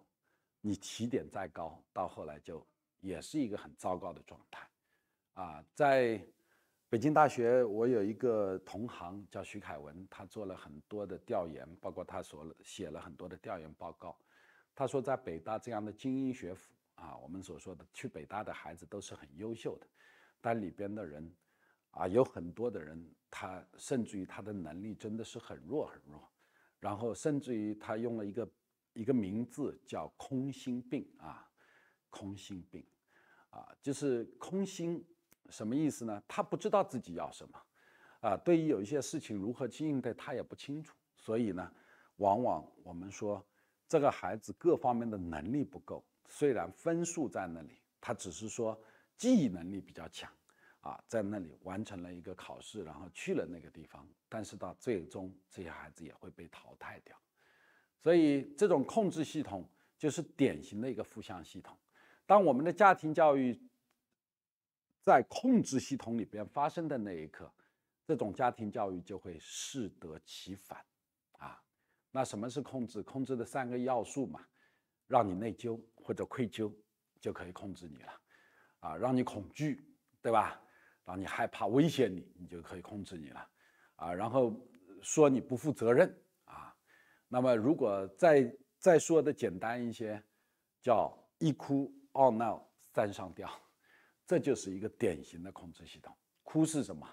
你起点再高，到后来就也是一个很糟糕的状态，啊，在北京大学，我有一个同行叫徐凯文，他做了很多的调研，包括他所写了很多的调研报告。他说，在北大这样的精英学府啊，我们所说的去北大的孩子都是很优秀的，但里边的人啊，有很多的人，他甚至于他的能力真的是很弱很弱，然后甚至于他用了一个。一个名字叫空心病啊，空心病啊，就是空心，什么意思呢？他不知道自己要什么啊，对于有一些事情如何去应对，他也不清楚。所以呢，往往我们说这个孩子各方面的能力不够，虽然分数在那里，他只是说记忆能力比较强啊，在那里完成了一个考试，然后去了那个地方，但是到最终这些孩子也会被淘汰掉。所以，这种控制系统就是典型的一个负向系统。当我们的家庭教育在控制系统里边发生的那一刻，这种家庭教育就会适得其反。啊，那什么是控制？控制的三个要素嘛，让你内疚或者愧疚，就可以控制你了。啊，让你恐惧，对吧？让你害怕，威胁你，你就可以控制你了。啊，然后说你不负责任。那么，如果再再说的简单一些，叫一哭、二闹、三上吊，这就是一个典型的控制系统。哭是什么？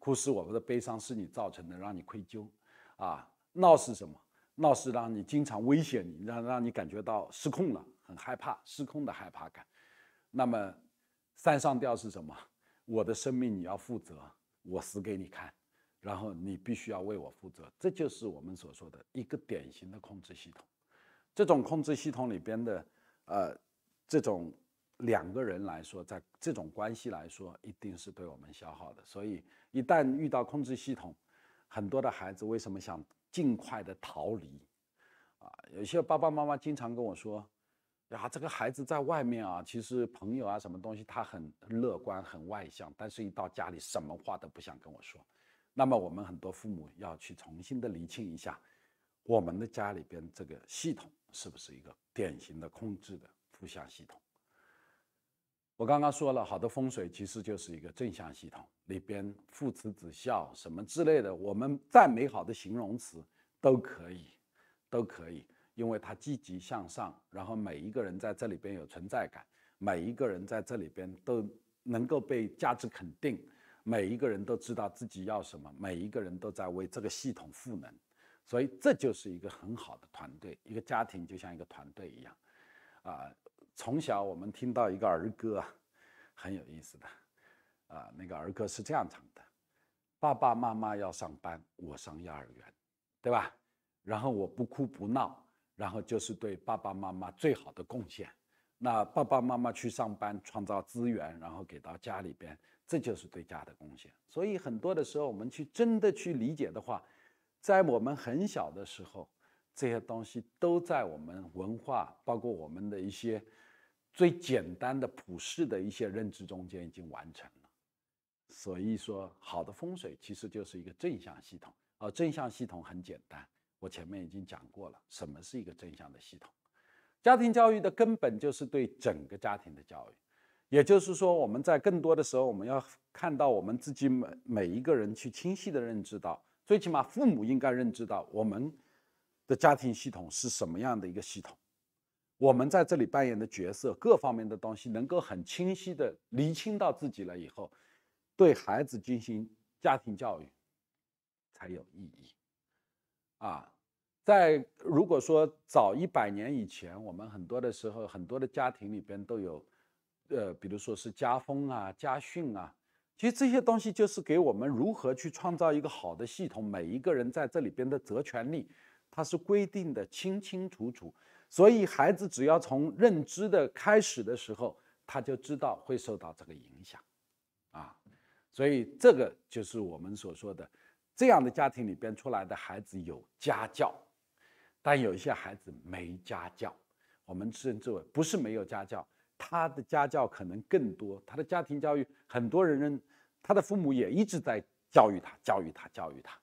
哭是我们的悲伤是你造成的，让你愧疚。啊，闹是什么？闹是让你经常威胁你，让让你感觉到失控了，很害怕失控的害怕感。那么，三上吊是什么？我的生命你要负责，我死给你看。然后你必须要为我负责，这就是我们所说的一个典型的控制系统。这种控制系统里边的，呃，这种两个人来说，在这种关系来说，一定是对我们消耗的。所以，一旦遇到控制系统，很多的孩子为什么想尽快的逃离？啊，有些爸爸妈妈经常跟我说：“呀，这个孩子在外面啊，其实朋友啊，什么东西他很乐观、很外向，但是一到家里，什么话都不想跟我说。”那么，我们很多父母要去重新的理清一下，我们的家里边这个系统是不是一个典型的控制的负向系统？我刚刚说了，好多风水其实就是一个正向系统里边，父慈子孝什么之类的，我们再美好的形容词都可以，都可以，因为它积极向上，然后每一个人在这里边有存在感，每一个人在这里边都能够被价值肯定。每一个人都知道自己要什么，每一个人都在为这个系统赋能，所以这就是一个很好的团队，一个家庭就像一个团队一样，啊，从小我们听到一个儿歌，很有意思的，啊，那个儿歌是这样唱的：爸爸妈妈要上班，我上幼儿园，对吧？然后我不哭不闹，然后就是对爸爸妈妈最好的贡献。那爸爸妈妈去上班，创造资源，然后给到家里边。这就是对家的贡献，所以很多的时候，我们去真的去理解的话，在我们很小的时候，这些东西都在我们文化，包括我们的一些最简单的、普世的一些认知中间已经完成了。所以说，好的风水其实就是一个正向系统，而正向系统很简单，我前面已经讲过了，什么是一个正向的系统？家庭教育的根本就是对整个家庭的教育。也就是说，我们在更多的时候，我们要看到我们自己每每一个人去清晰的认知到，最起码父母应该认知到，我们的家庭系统是什么样的一个系统，我们在这里扮演的角色，各方面的东西能够很清晰的厘清到自己了以后，对孩子进行家庭教育才有意义。啊，在如果说早一百年以前，我们很多的时候，很多的家庭里边都有。呃，比如说是家风啊、家训啊，其实这些东西就是给我们如何去创造一个好的系统。每一个人在这里边的责权利，它是规定的清清楚楚。所以孩子只要从认知的开始的时候，他就知道会受到这个影响，啊，所以这个就是我们所说的，这样的家庭里边出来的孩子有家教，但有一些孩子没家教。我们自认为不是没有家教。他的家教可能更多，他的家庭教育，很多人，他的父母也一直在教育他，教育他，教育他，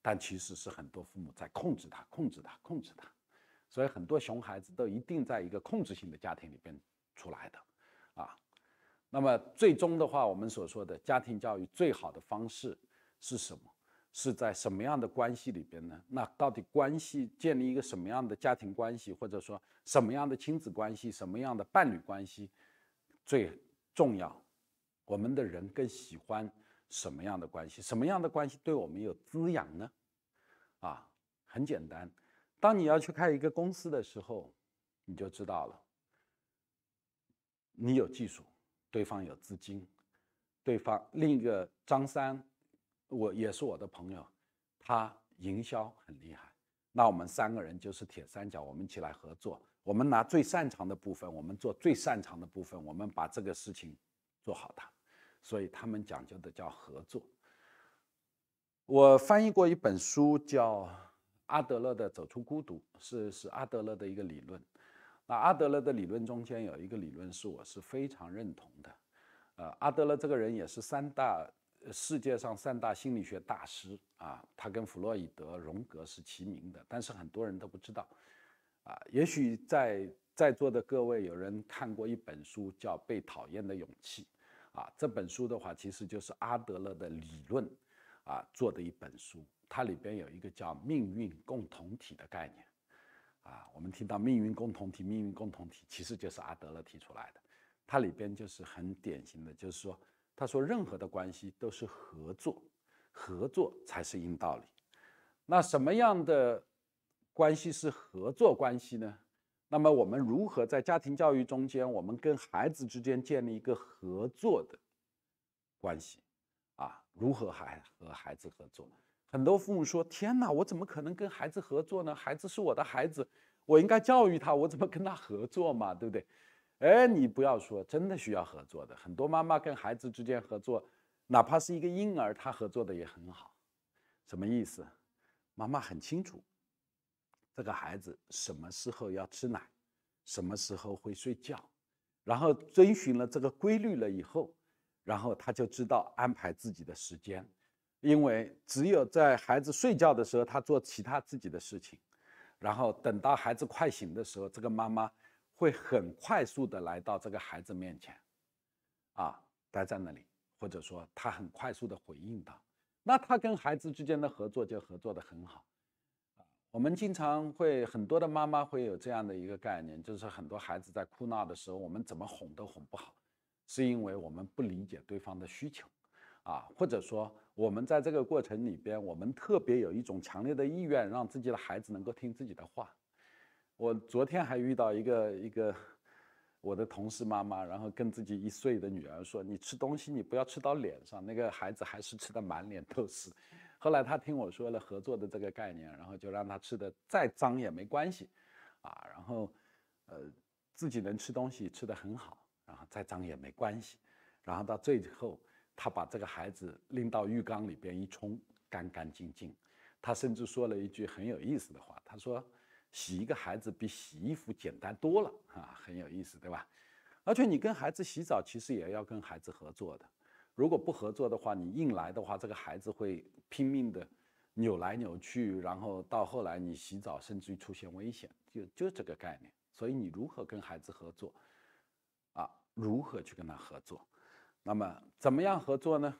但其实是很多父母在控制他，控制他，控制他，所以很多熊孩子都一定在一个控制性的家庭里边出来的，啊，那么最终的话，我们所说的家庭教育最好的方式是什么？是在什么样的关系里边呢？那到底关系建立一个什么样的家庭关系，或者说什么样的亲子关系，什么样的伴侣关系最重要？我们的人更喜欢什么样的关系？什么样的关系对我们有滋养呢？啊，很简单，当你要去开一个公司的时候，你就知道了。你有技术，对方有资金，对方另一个张三。我也是我的朋友，他营销很厉害。那我们三个人就是铁三角，我们一起来合作。我们拿最擅长的部分，我们做最擅长的部分，我们把这个事情做好它。所以他们讲究的叫合作。我翻译过一本书，叫阿德勒的《走出孤独》，是是阿德勒的一个理论。那阿德勒的理论中间有一个理论是我是非常认同的。呃，阿德勒这个人也是三大。世界上三大心理学大师啊，他跟弗洛伊德、荣格是齐名的，但是很多人都不知道。啊，也许在在座的各位有人看过一本书叫《被讨厌的勇气》啊，这本书的话其实就是阿德勒的理论啊做的一本书，它里边有一个叫“命运共同体”的概念啊。我们听到“命运共同体”，“命运共同体”其实就是阿德勒提出来的，它里边就是很典型的，就是说。他说：“任何的关系都是合作，合作才是硬道理。那什么样的关系是合作关系呢？那么我们如何在家庭教育中间，我们跟孩子之间建立一个合作的关系啊？如何还和孩子合作？很多父母说：‘天哪，我怎么可能跟孩子合作呢？孩子是我的孩子，我应该教育他，我怎么跟他合作嘛？对不对？’”哎，你不要说，真的需要合作的很多。妈妈跟孩子之间合作，哪怕是一个婴儿，他合作的也很好。什么意思？妈妈很清楚，这个孩子什么时候要吃奶，什么时候会睡觉，然后遵循了这个规律了以后，然后他就知道安排自己的时间，因为只有在孩子睡觉的时候，他做其他自己的事情，然后等到孩子快醒的时候，这个妈妈。会很快速的来到这个孩子面前，啊，待在那里，或者说他很快速的回应他，那他跟孩子之间的合作就合作的很好。啊，我们经常会很多的妈妈会有这样的一个概念，就是很多孩子在哭闹的时候，我们怎么哄都哄不好，是因为我们不理解对方的需求，啊，或者说我们在这个过程里边，我们特别有一种强烈的意愿，让自己的孩子能够听自己的话。我昨天还遇到一个一个我的同事妈妈，然后跟自己一岁的女儿说：“你吃东西你不要吃到脸上。”那个孩子还是吃的满脸都是。后来她听我说了合作的这个概念，然后就让她吃的再脏也没关系，啊，然后，呃，自己能吃东西吃的很好，然后再脏也没关系。然后到最后，她把这个孩子拎到浴缸里边一冲，干干净净。她甚至说了一句很有意思的话，她说。洗一个孩子比洗衣服简单多了啊，很有意思，对吧？而且你跟孩子洗澡，其实也要跟孩子合作的。如果不合作的话，你硬来的话，这个孩子会拼命的扭来扭去，然后到后来你洗澡，甚至于出现危险，就就这个概念。所以你如何跟孩子合作啊？如何去跟他合作？那么怎么样合作呢？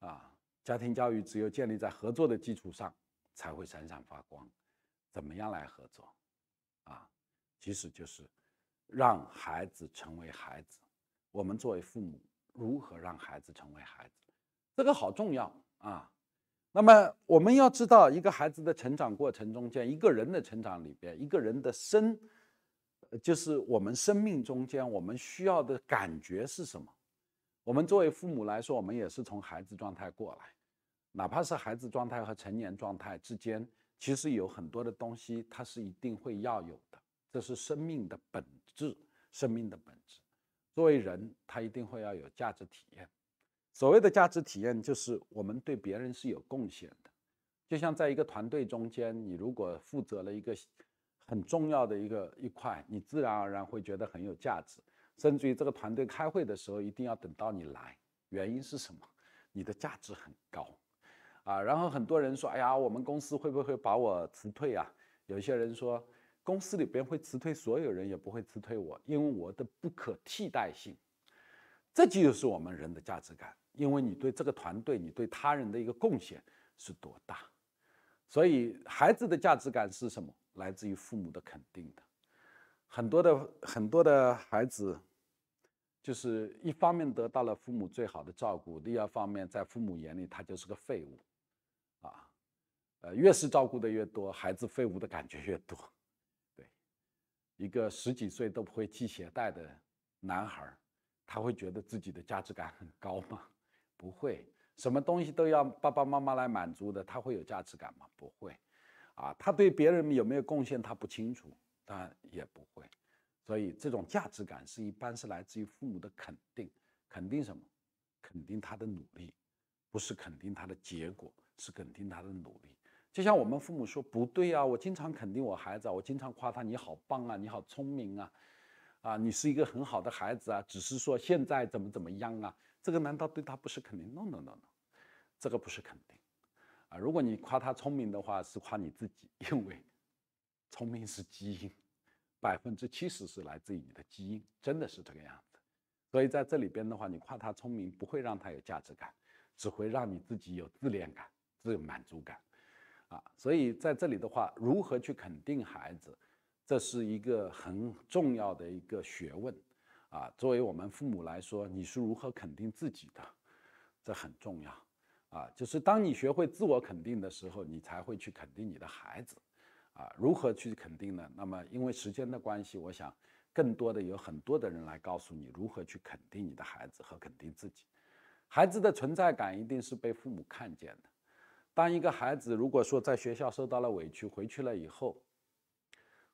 啊，家庭教育只有建立在合作的基础上，才会闪闪发光。怎么样来合作啊？其实就是让孩子成为孩子。我们作为父母，如何让孩子成为孩子？这个好重要啊。那么我们要知道，一个孩子的成长过程中间，一个人的成长里边，一个人的生，就是我们生命中间，我们需要的感觉是什么？我们作为父母来说，我们也是从孩子状态过来，哪怕是孩子状态和成年状态之间。其实有很多的东西，它是一定会要有的，这是生命的本质。生命的本质，作为人，他一定会要有价值体验。所谓的价值体验，就是我们对别人是有贡献的。就像在一个团队中间，你如果负责了一个很重要的一个一块，你自然而然会觉得很有价值，甚至于这个团队开会的时候，一定要等到你来。原因是什么？你的价值很高。啊，然后很多人说：“哎呀，我们公司会不会把我辞退啊？”有些人说：“公司里边会辞退所有人，也不会辞退我，因为我的不可替代性。”这就是我们人的价值感，因为你对这个团队、你对他人的一个贡献是多大。所以孩子的价值感是什么？来自于父母的肯定的。很多的很多的孩子，就是一方面得到了父母最好的照顾，第二方面在父母眼里他就是个废物。呃，越是照顾的越多，孩子废物的感觉越多。对，一个十几岁都不会系鞋带的男孩，他会觉得自己的价值感很高吗？不会，什么东西都要爸爸妈妈来满足的，他会有价值感吗？不会。啊，他对别人有没有贡献，他不清楚，当然也不会。所以，这种价值感是一般是来自于父母的肯定，肯定什么？肯定他的努力，不是肯定他的结果，是肯定他的努力。就像我们父母说不对啊，我经常肯定我孩子啊，我经常夸他，你好棒啊，你好聪明啊，啊，你是一个很好的孩子啊。只是说现在怎么怎么样啊，这个难道对他不是肯定？no no no，No，这个不是肯定啊。如果你夸他聪明的话，是夸你自己，因为聪明是基因，百分之七十是来自于你的基因，真的是这个样子。所以在这里边的话，你夸他聪明不会让他有价值感，只会让你自己有自恋感，自满足感。啊，所以在这里的话，如何去肯定孩子，这是一个很重要的一个学问，啊，作为我们父母来说，你是如何肯定自己的，这很重要，啊，就是当你学会自我肯定的时候，你才会去肯定你的孩子，啊，如何去肯定呢？那么，因为时间的关系，我想更多的有很多的人来告诉你如何去肯定你的孩子和肯定自己，孩子的存在感一定是被父母看见的。当一个孩子如果说在学校受到了委屈，回去了以后，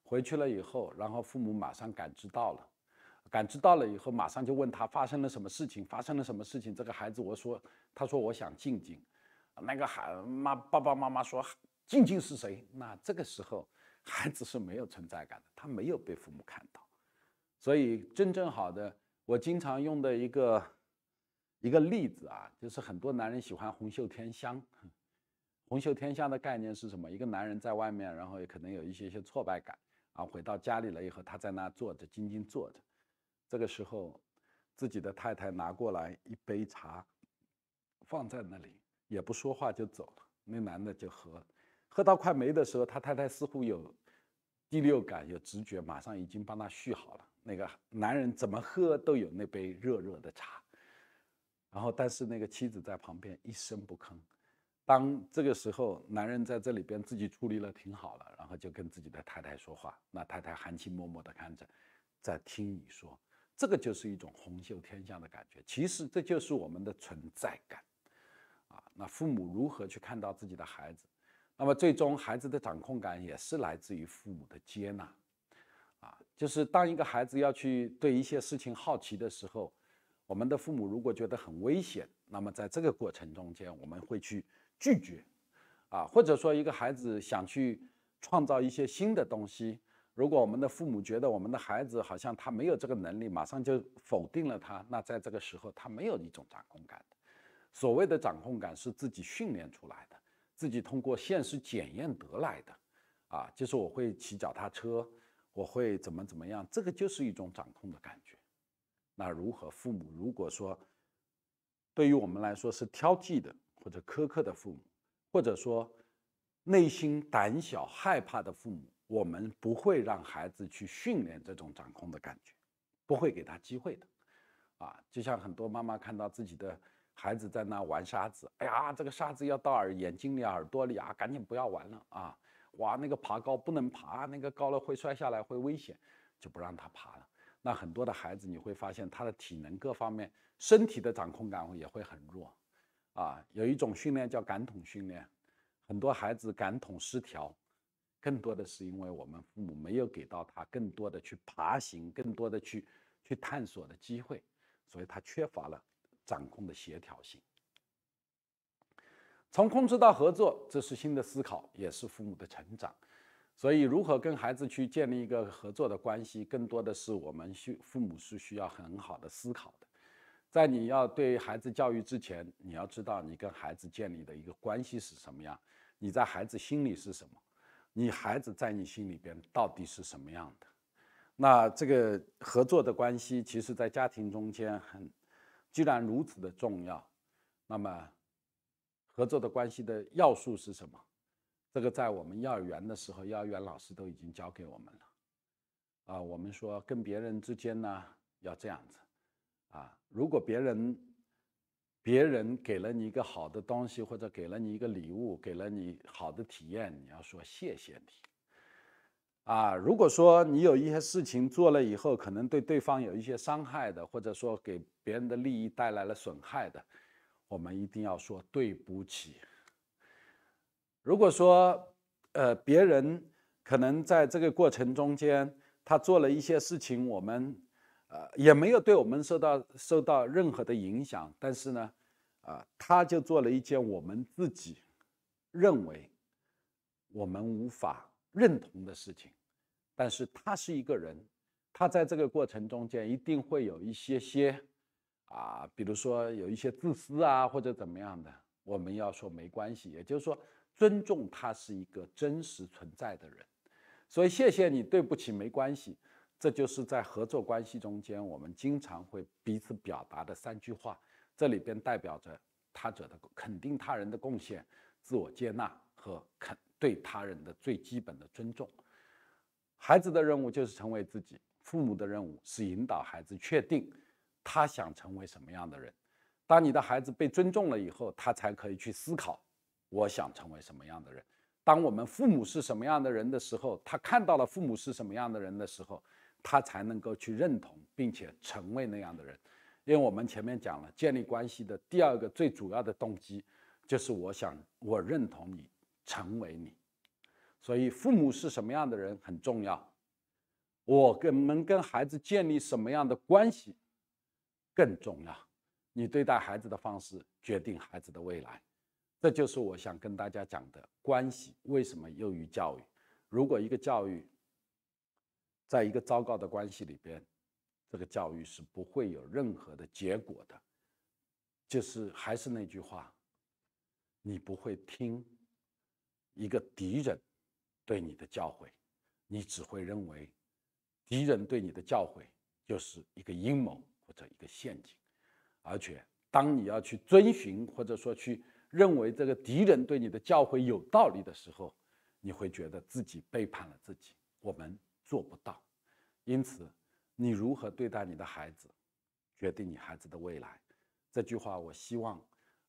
回去了以后，然后父母马上感知到了，感知到了以后，马上就问他发生了什么事情，发生了什么事情。这个孩子我说，他说我想静静。那个孩妈爸爸妈妈说静静是谁？那这个时候孩子是没有存在感的，他没有被父母看到。所以真正好的，我经常用的一个一个例子啊，就是很多男人喜欢红袖添香。红袖添香的概念是什么？一个男人在外面，然后也可能有一些些挫败感啊，回到家里了以后，他在那坐着静静坐着。这个时候，自己的太太拿过来一杯茶，放在那里，也不说话就走了。那男的就喝，喝到快没的时候，他太太似乎有第六感、有直觉，马上已经帮他续好了。那个男人怎么喝都有那杯热热的茶，然后但是那个妻子在旁边一声不吭。当这个时候，男人在这里边自己处理了挺好了，然后就跟自己的太太说话，那太太含情脉脉的看着，在听你说，这个就是一种红袖添香的感觉。其实这就是我们的存在感，啊，那父母如何去看到自己的孩子？那么最终孩子的掌控感也是来自于父母的接纳，啊，就是当一个孩子要去对一些事情好奇的时候，我们的父母如果觉得很危险，那么在这个过程中间，我们会去。拒绝，啊，或者说一个孩子想去创造一些新的东西，如果我们的父母觉得我们的孩子好像他没有这个能力，马上就否定了他，那在这个时候他没有一种掌控感的。所谓的掌控感是自己训练出来的，自己通过现实检验得来的，啊，就是我会骑脚踏车，我会怎么怎么样，这个就是一种掌控的感觉。那如何？父母如果说对于我们来说是挑剔的。或者苛刻的父母，或者说内心胆小害怕的父母，我们不会让孩子去训练这种掌控的感觉，不会给他机会的。啊，就像很多妈妈看到自己的孩子在那玩沙子，哎呀，这个沙子要到眼睛里、耳朵里啊，赶紧不要玩了啊！哇，那个爬高不能爬，那个高了会摔下来，会危险，就不让他爬了。那很多的孩子，你会发现他的体能各方面、身体的掌控感也会很弱。啊，有一种训练叫感统训练，很多孩子感统失调，更多的是因为我们父母没有给到他更多的去爬行、更多的去去探索的机会，所以他缺乏了掌控的协调性。从控制到合作，这是新的思考，也是父母的成长。所以，如何跟孩子去建立一个合作的关系，更多的是我们需父母是需要很好的思考的。在你要对孩子教育之前，你要知道你跟孩子建立的一个关系是什么样，你在孩子心里是什么，你孩子在你心里边到底是什么样的？那这个合作的关系，其实，在家庭中间很，既然如此的重要，那么合作的关系的要素是什么？这个在我们幼儿园的时候，幼儿园老师都已经教给我们了。啊，我们说跟别人之间呢，要这样子。啊，如果别人，别人给了你一个好的东西，或者给了你一个礼物，给了你好的体验，你要说谢谢你。啊，如果说你有一些事情做了以后，可能对对方有一些伤害的，或者说给别人的利益带来了损害的，我们一定要说对不起。如果说，呃，别人可能在这个过程中间，他做了一些事情，我们。呃，也没有对我们受到受到任何的影响，但是呢，啊，他就做了一件我们自己认为我们无法认同的事情。但是他是一个人，他在这个过程中间一定会有一些些啊，比如说有一些自私啊，或者怎么样的。我们要说没关系，也就是说尊重他是一个真实存在的人。所以谢谢你，对不起，没关系。这就是在合作关系中间，我们经常会彼此表达的三句话，这里边代表着他者的肯定，他人的贡献，自我接纳和肯对他人的最基本的尊重。孩子的任务就是成为自己，父母的任务是引导孩子确定他想成为什么样的人。当你的孩子被尊重了以后，他才可以去思考我想成为什么样的人。当我们父母是什么样的人的时候，他看到了父母是什么样的人的时候。他才能够去认同并且成为那样的人，因为我们前面讲了，建立关系的第二个最主要的动机，就是我想我认同你，成为你。所以父母是什么样的人很重要，我跟能跟孩子建立什么样的关系更重要。你对待孩子的方式决定孩子的未来，这就是我想跟大家讲的关系为什么优于教育。如果一个教育，在一个糟糕的关系里边，这个教育是不会有任何的结果的。就是还是那句话，你不会听一个敌人对你的教诲，你只会认为敌人对你的教诲就是一个阴谋或者一个陷阱。而且，当你要去遵循或者说去认为这个敌人对你的教诲有道理的时候，你会觉得自己背叛了自己。我们。做不到，因此，你如何对待你的孩子，决定你孩子的未来。这句话，我希望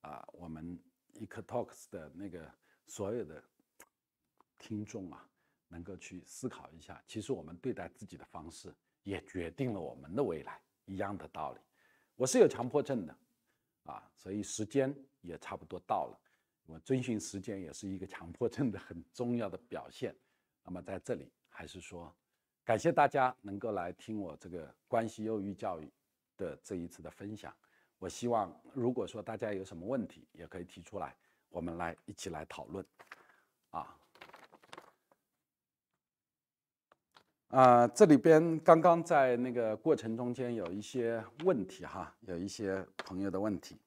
啊，我们 EcoTalks 的那个所有的听众啊，能够去思考一下。其实，我们对待自己的方式也决定了我们的未来，一样的道理。我是有强迫症的，啊，所以时间也差不多到了。我遵循时间也是一个强迫症的很重要的表现。那么在这里，还是说。感谢大家能够来听我这个关系幼育教育的这一次的分享。我希望如果说大家有什么问题，也可以提出来，我们来一起来讨论。啊，啊，这里边刚刚在那个过程中间有一些问题哈，有一些朋友的问题。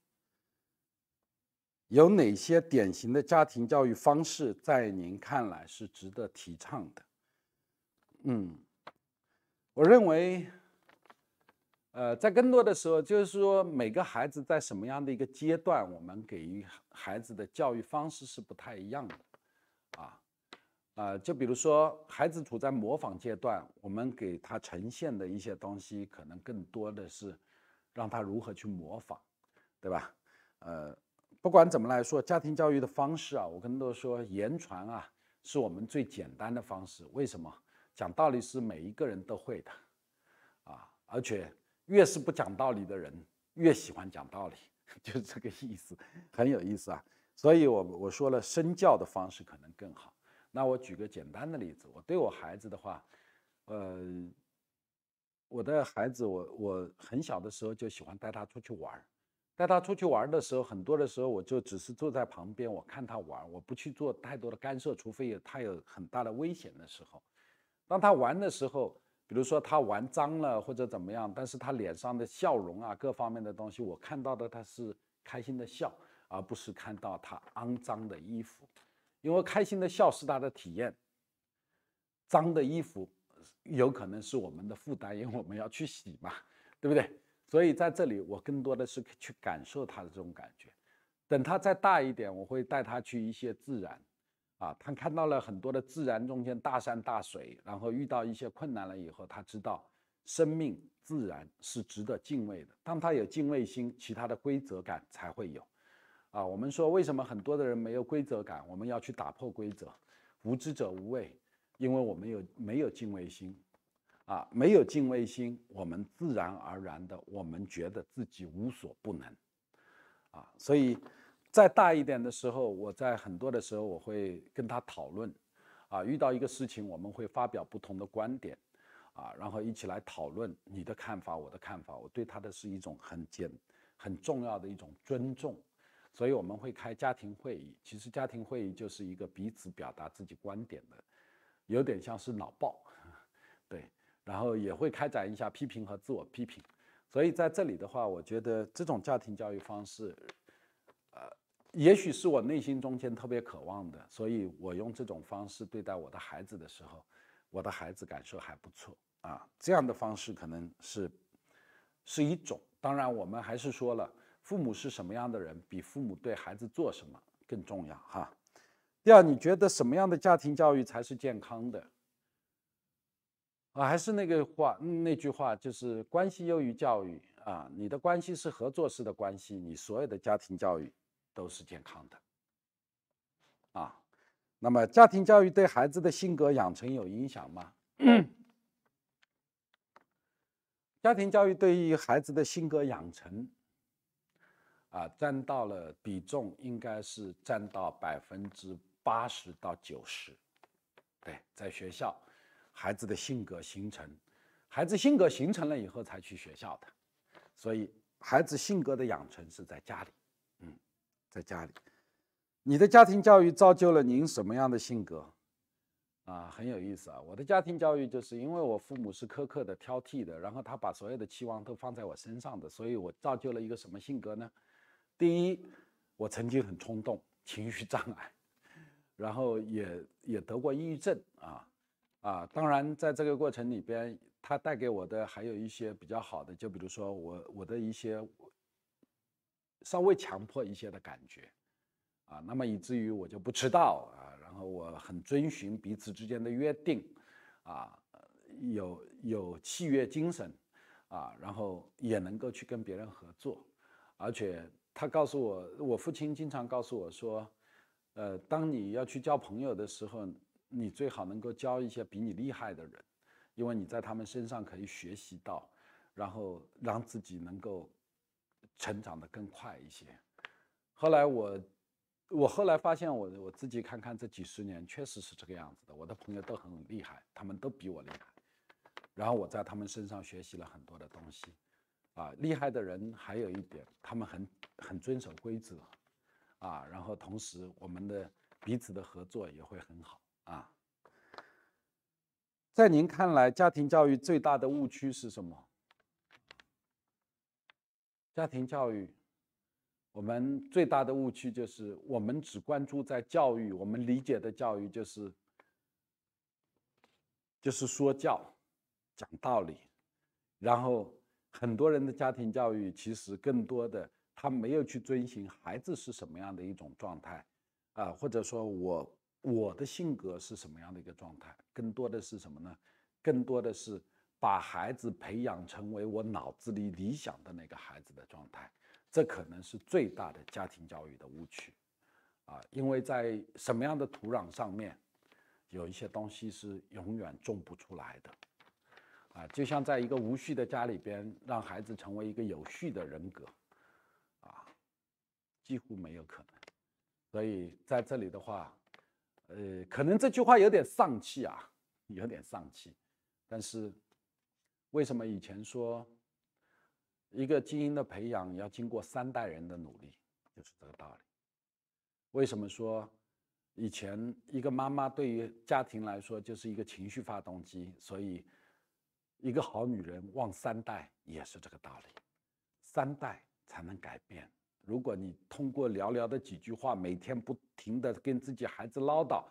有哪些典型的家庭教育方式在您看来是值得提倡的？嗯。我认为，呃，在更多的时候，就是说，每个孩子在什么样的一个阶段，我们给予孩子的教育方式是不太一样的，啊，啊，就比如说，孩子处在模仿阶段，我们给他呈现的一些东西，可能更多的是让他如何去模仿，对吧？呃，不管怎么来说，家庭教育的方式啊，我更多说言传啊，是我们最简单的方式，为什么？讲道理是每一个人都会的，啊，而且越是不讲道理的人，越喜欢讲道理，就是这个意思，很有意思啊。所以，我我说了，身教的方式可能更好。那我举个简单的例子，我对我孩子的话，呃，我的孩子，我我很小的时候就喜欢带他出去玩带他出去玩的时候，很多的时候我就只是坐在旁边，我看他玩我不去做太多的干涉，除非有他有很大的危险的时候。当他玩的时候，比如说他玩脏了或者怎么样，但是他脸上的笑容啊，各方面的东西，我看到的他是开心的笑，而不是看到他肮脏的衣服，因为开心的笑是他的体验。脏的衣服有可能是我们的负担，因为我们要去洗嘛，对不对？所以在这里，我更多的是去感受他的这种感觉。等他再大一点，我会带他去一些自然。啊，他看到了很多的自然中间大山大水，然后遇到一些困难了以后，他知道生命自然是值得敬畏的。当他有敬畏心，其他的规则感才会有。啊，我们说为什么很多的人没有规则感？我们要去打破规则。无知者无畏，因为我们有没有敬畏心，啊，没有敬畏心，我们自然而然的我们觉得自己无所不能，啊，所以。再大一点的时候，我在很多的时候我会跟他讨论，啊，遇到一个事情，我们会发表不同的观点，啊，然后一起来讨论你的看法，我的看法，我对他的是一种很简、很重要的一种尊重，所以我们会开家庭会议。其实家庭会议就是一个彼此表达自己观点的，有点像是脑爆，对。然后也会开展一下批评和自我批评。所以在这里的话，我觉得这种家庭教育方式。也许是我内心中间特别渴望的，所以我用这种方式对待我的孩子的时候，我的孩子感受还不错啊。这样的方式可能是是一种。当然，我们还是说了，父母是什么样的人，比父母对孩子做什么更重要哈。第二，你觉得什么样的家庭教育才是健康的？啊，还是那个话，那句话就是关系优于教育啊。你的关系是合作式的关系，你所有的家庭教育。都是健康的啊。那么，家庭教育对孩子的性格养成有影响吗？家庭教育对于孩子的性格养成啊，占到了比重，应该是占到百分之八十到九十。对，在学校，孩子的性格形成，孩子性格形成了以后才去学校的，所以孩子性格的养成是在家里。在家里，你的家庭教育造就了您什么样的性格？啊，很有意思啊！我的家庭教育就是因为我父母是苛刻的、挑剔的，然后他把所有的期望都放在我身上的，所以我造就了一个什么性格呢？第一，我曾经很冲动，情绪障碍，然后也也得过抑郁症啊啊！当然，在这个过程里边，他带给我的还有一些比较好的，就比如说我我的一些。稍微强迫一些的感觉，啊，那么以至于我就不迟到啊，然后我很遵循彼此之间的约定，啊，有有契约精神，啊，然后也能够去跟别人合作，而且他告诉我，我父亲经常告诉我说，呃，当你要去交朋友的时候，你最好能够交一些比你厉害的人，因为你在他们身上可以学习到，然后让自己能够。成长的更快一些。后来我，我后来发现，我我自己看看这几十年，确实是这个样子的。我的朋友都很厉害，他们都比我厉害。然后我在他们身上学习了很多的东西。啊，厉害的人还有一点，他们很很遵守规则。啊，然后同时我们的彼此的合作也会很好。啊，在您看来，家庭教育最大的误区是什么？家庭教育，我们最大的误区就是我们只关注在教育，我们理解的教育就是就是说教、讲道理。然后很多人的家庭教育其实更多的他没有去遵循孩子是什么样的一种状态，啊，或者说我我的性格是什么样的一个状态，更多的是什么呢？更多的是。把孩子培养成为我脑子里理想的那个孩子的状态，这可能是最大的家庭教育的误区，啊，因为在什么样的土壤上面，有一些东西是永远种不出来的，啊，就像在一个无序的家里边，让孩子成为一个有序的人格，啊，几乎没有可能。所以在这里的话，呃，可能这句话有点丧气啊，有点丧气，但是。为什么以前说一个基因的培养要经过三代人的努力，就是这个道理。为什么说以前一个妈妈对于家庭来说就是一个情绪发动机？所以，一个好女人望三代也是这个道理，三代才能改变。如果你通过寥寥的几句话，每天不停的跟自己孩子唠叨，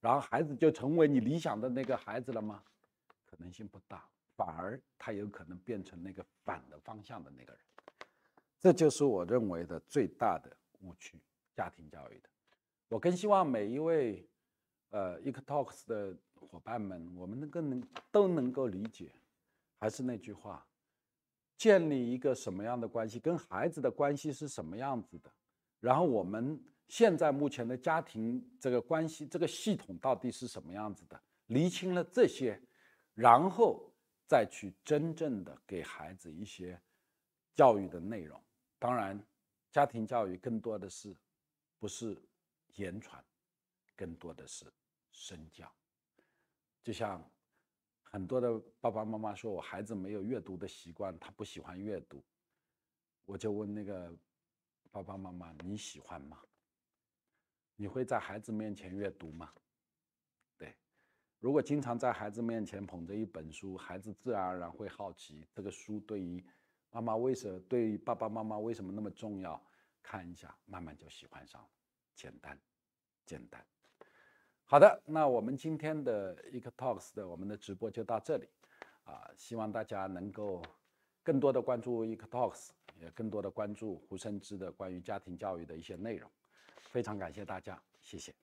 然后孩子就成为你理想的那个孩子了吗？可能性不大。反而他有可能变成那个反的方向的那个人，这就是我认为的最大的误区，家庭教育的。我更希望每一位，呃，EcoTalks 的伙伴们，我们能够能都能够理解。还是那句话，建立一个什么样的关系，跟孩子的关系是什么样子的，然后我们现在目前的家庭这个关系这个系统到底是什么样子的，厘清了这些，然后。再去真正的给孩子一些教育的内容，当然，家庭教育更多的是不是言传，更多的是身教。就像很多的爸爸妈妈说，我孩子没有阅读的习惯，他不喜欢阅读，我就问那个爸爸妈妈，你喜欢吗？你会在孩子面前阅读吗？如果经常在孩子面前捧着一本书，孩子自然而然会好奇这个书对于妈妈为什么，对于爸爸妈妈为什么那么重要？看一下，慢慢就喜欢上了。简单，简单。好的，那我们今天的 EcoTalks 的我们的直播就到这里，啊，希望大家能够更多的关注 EcoTalks，也更多的关注胡生之的关于家庭教育的一些内容。非常感谢大家，谢谢。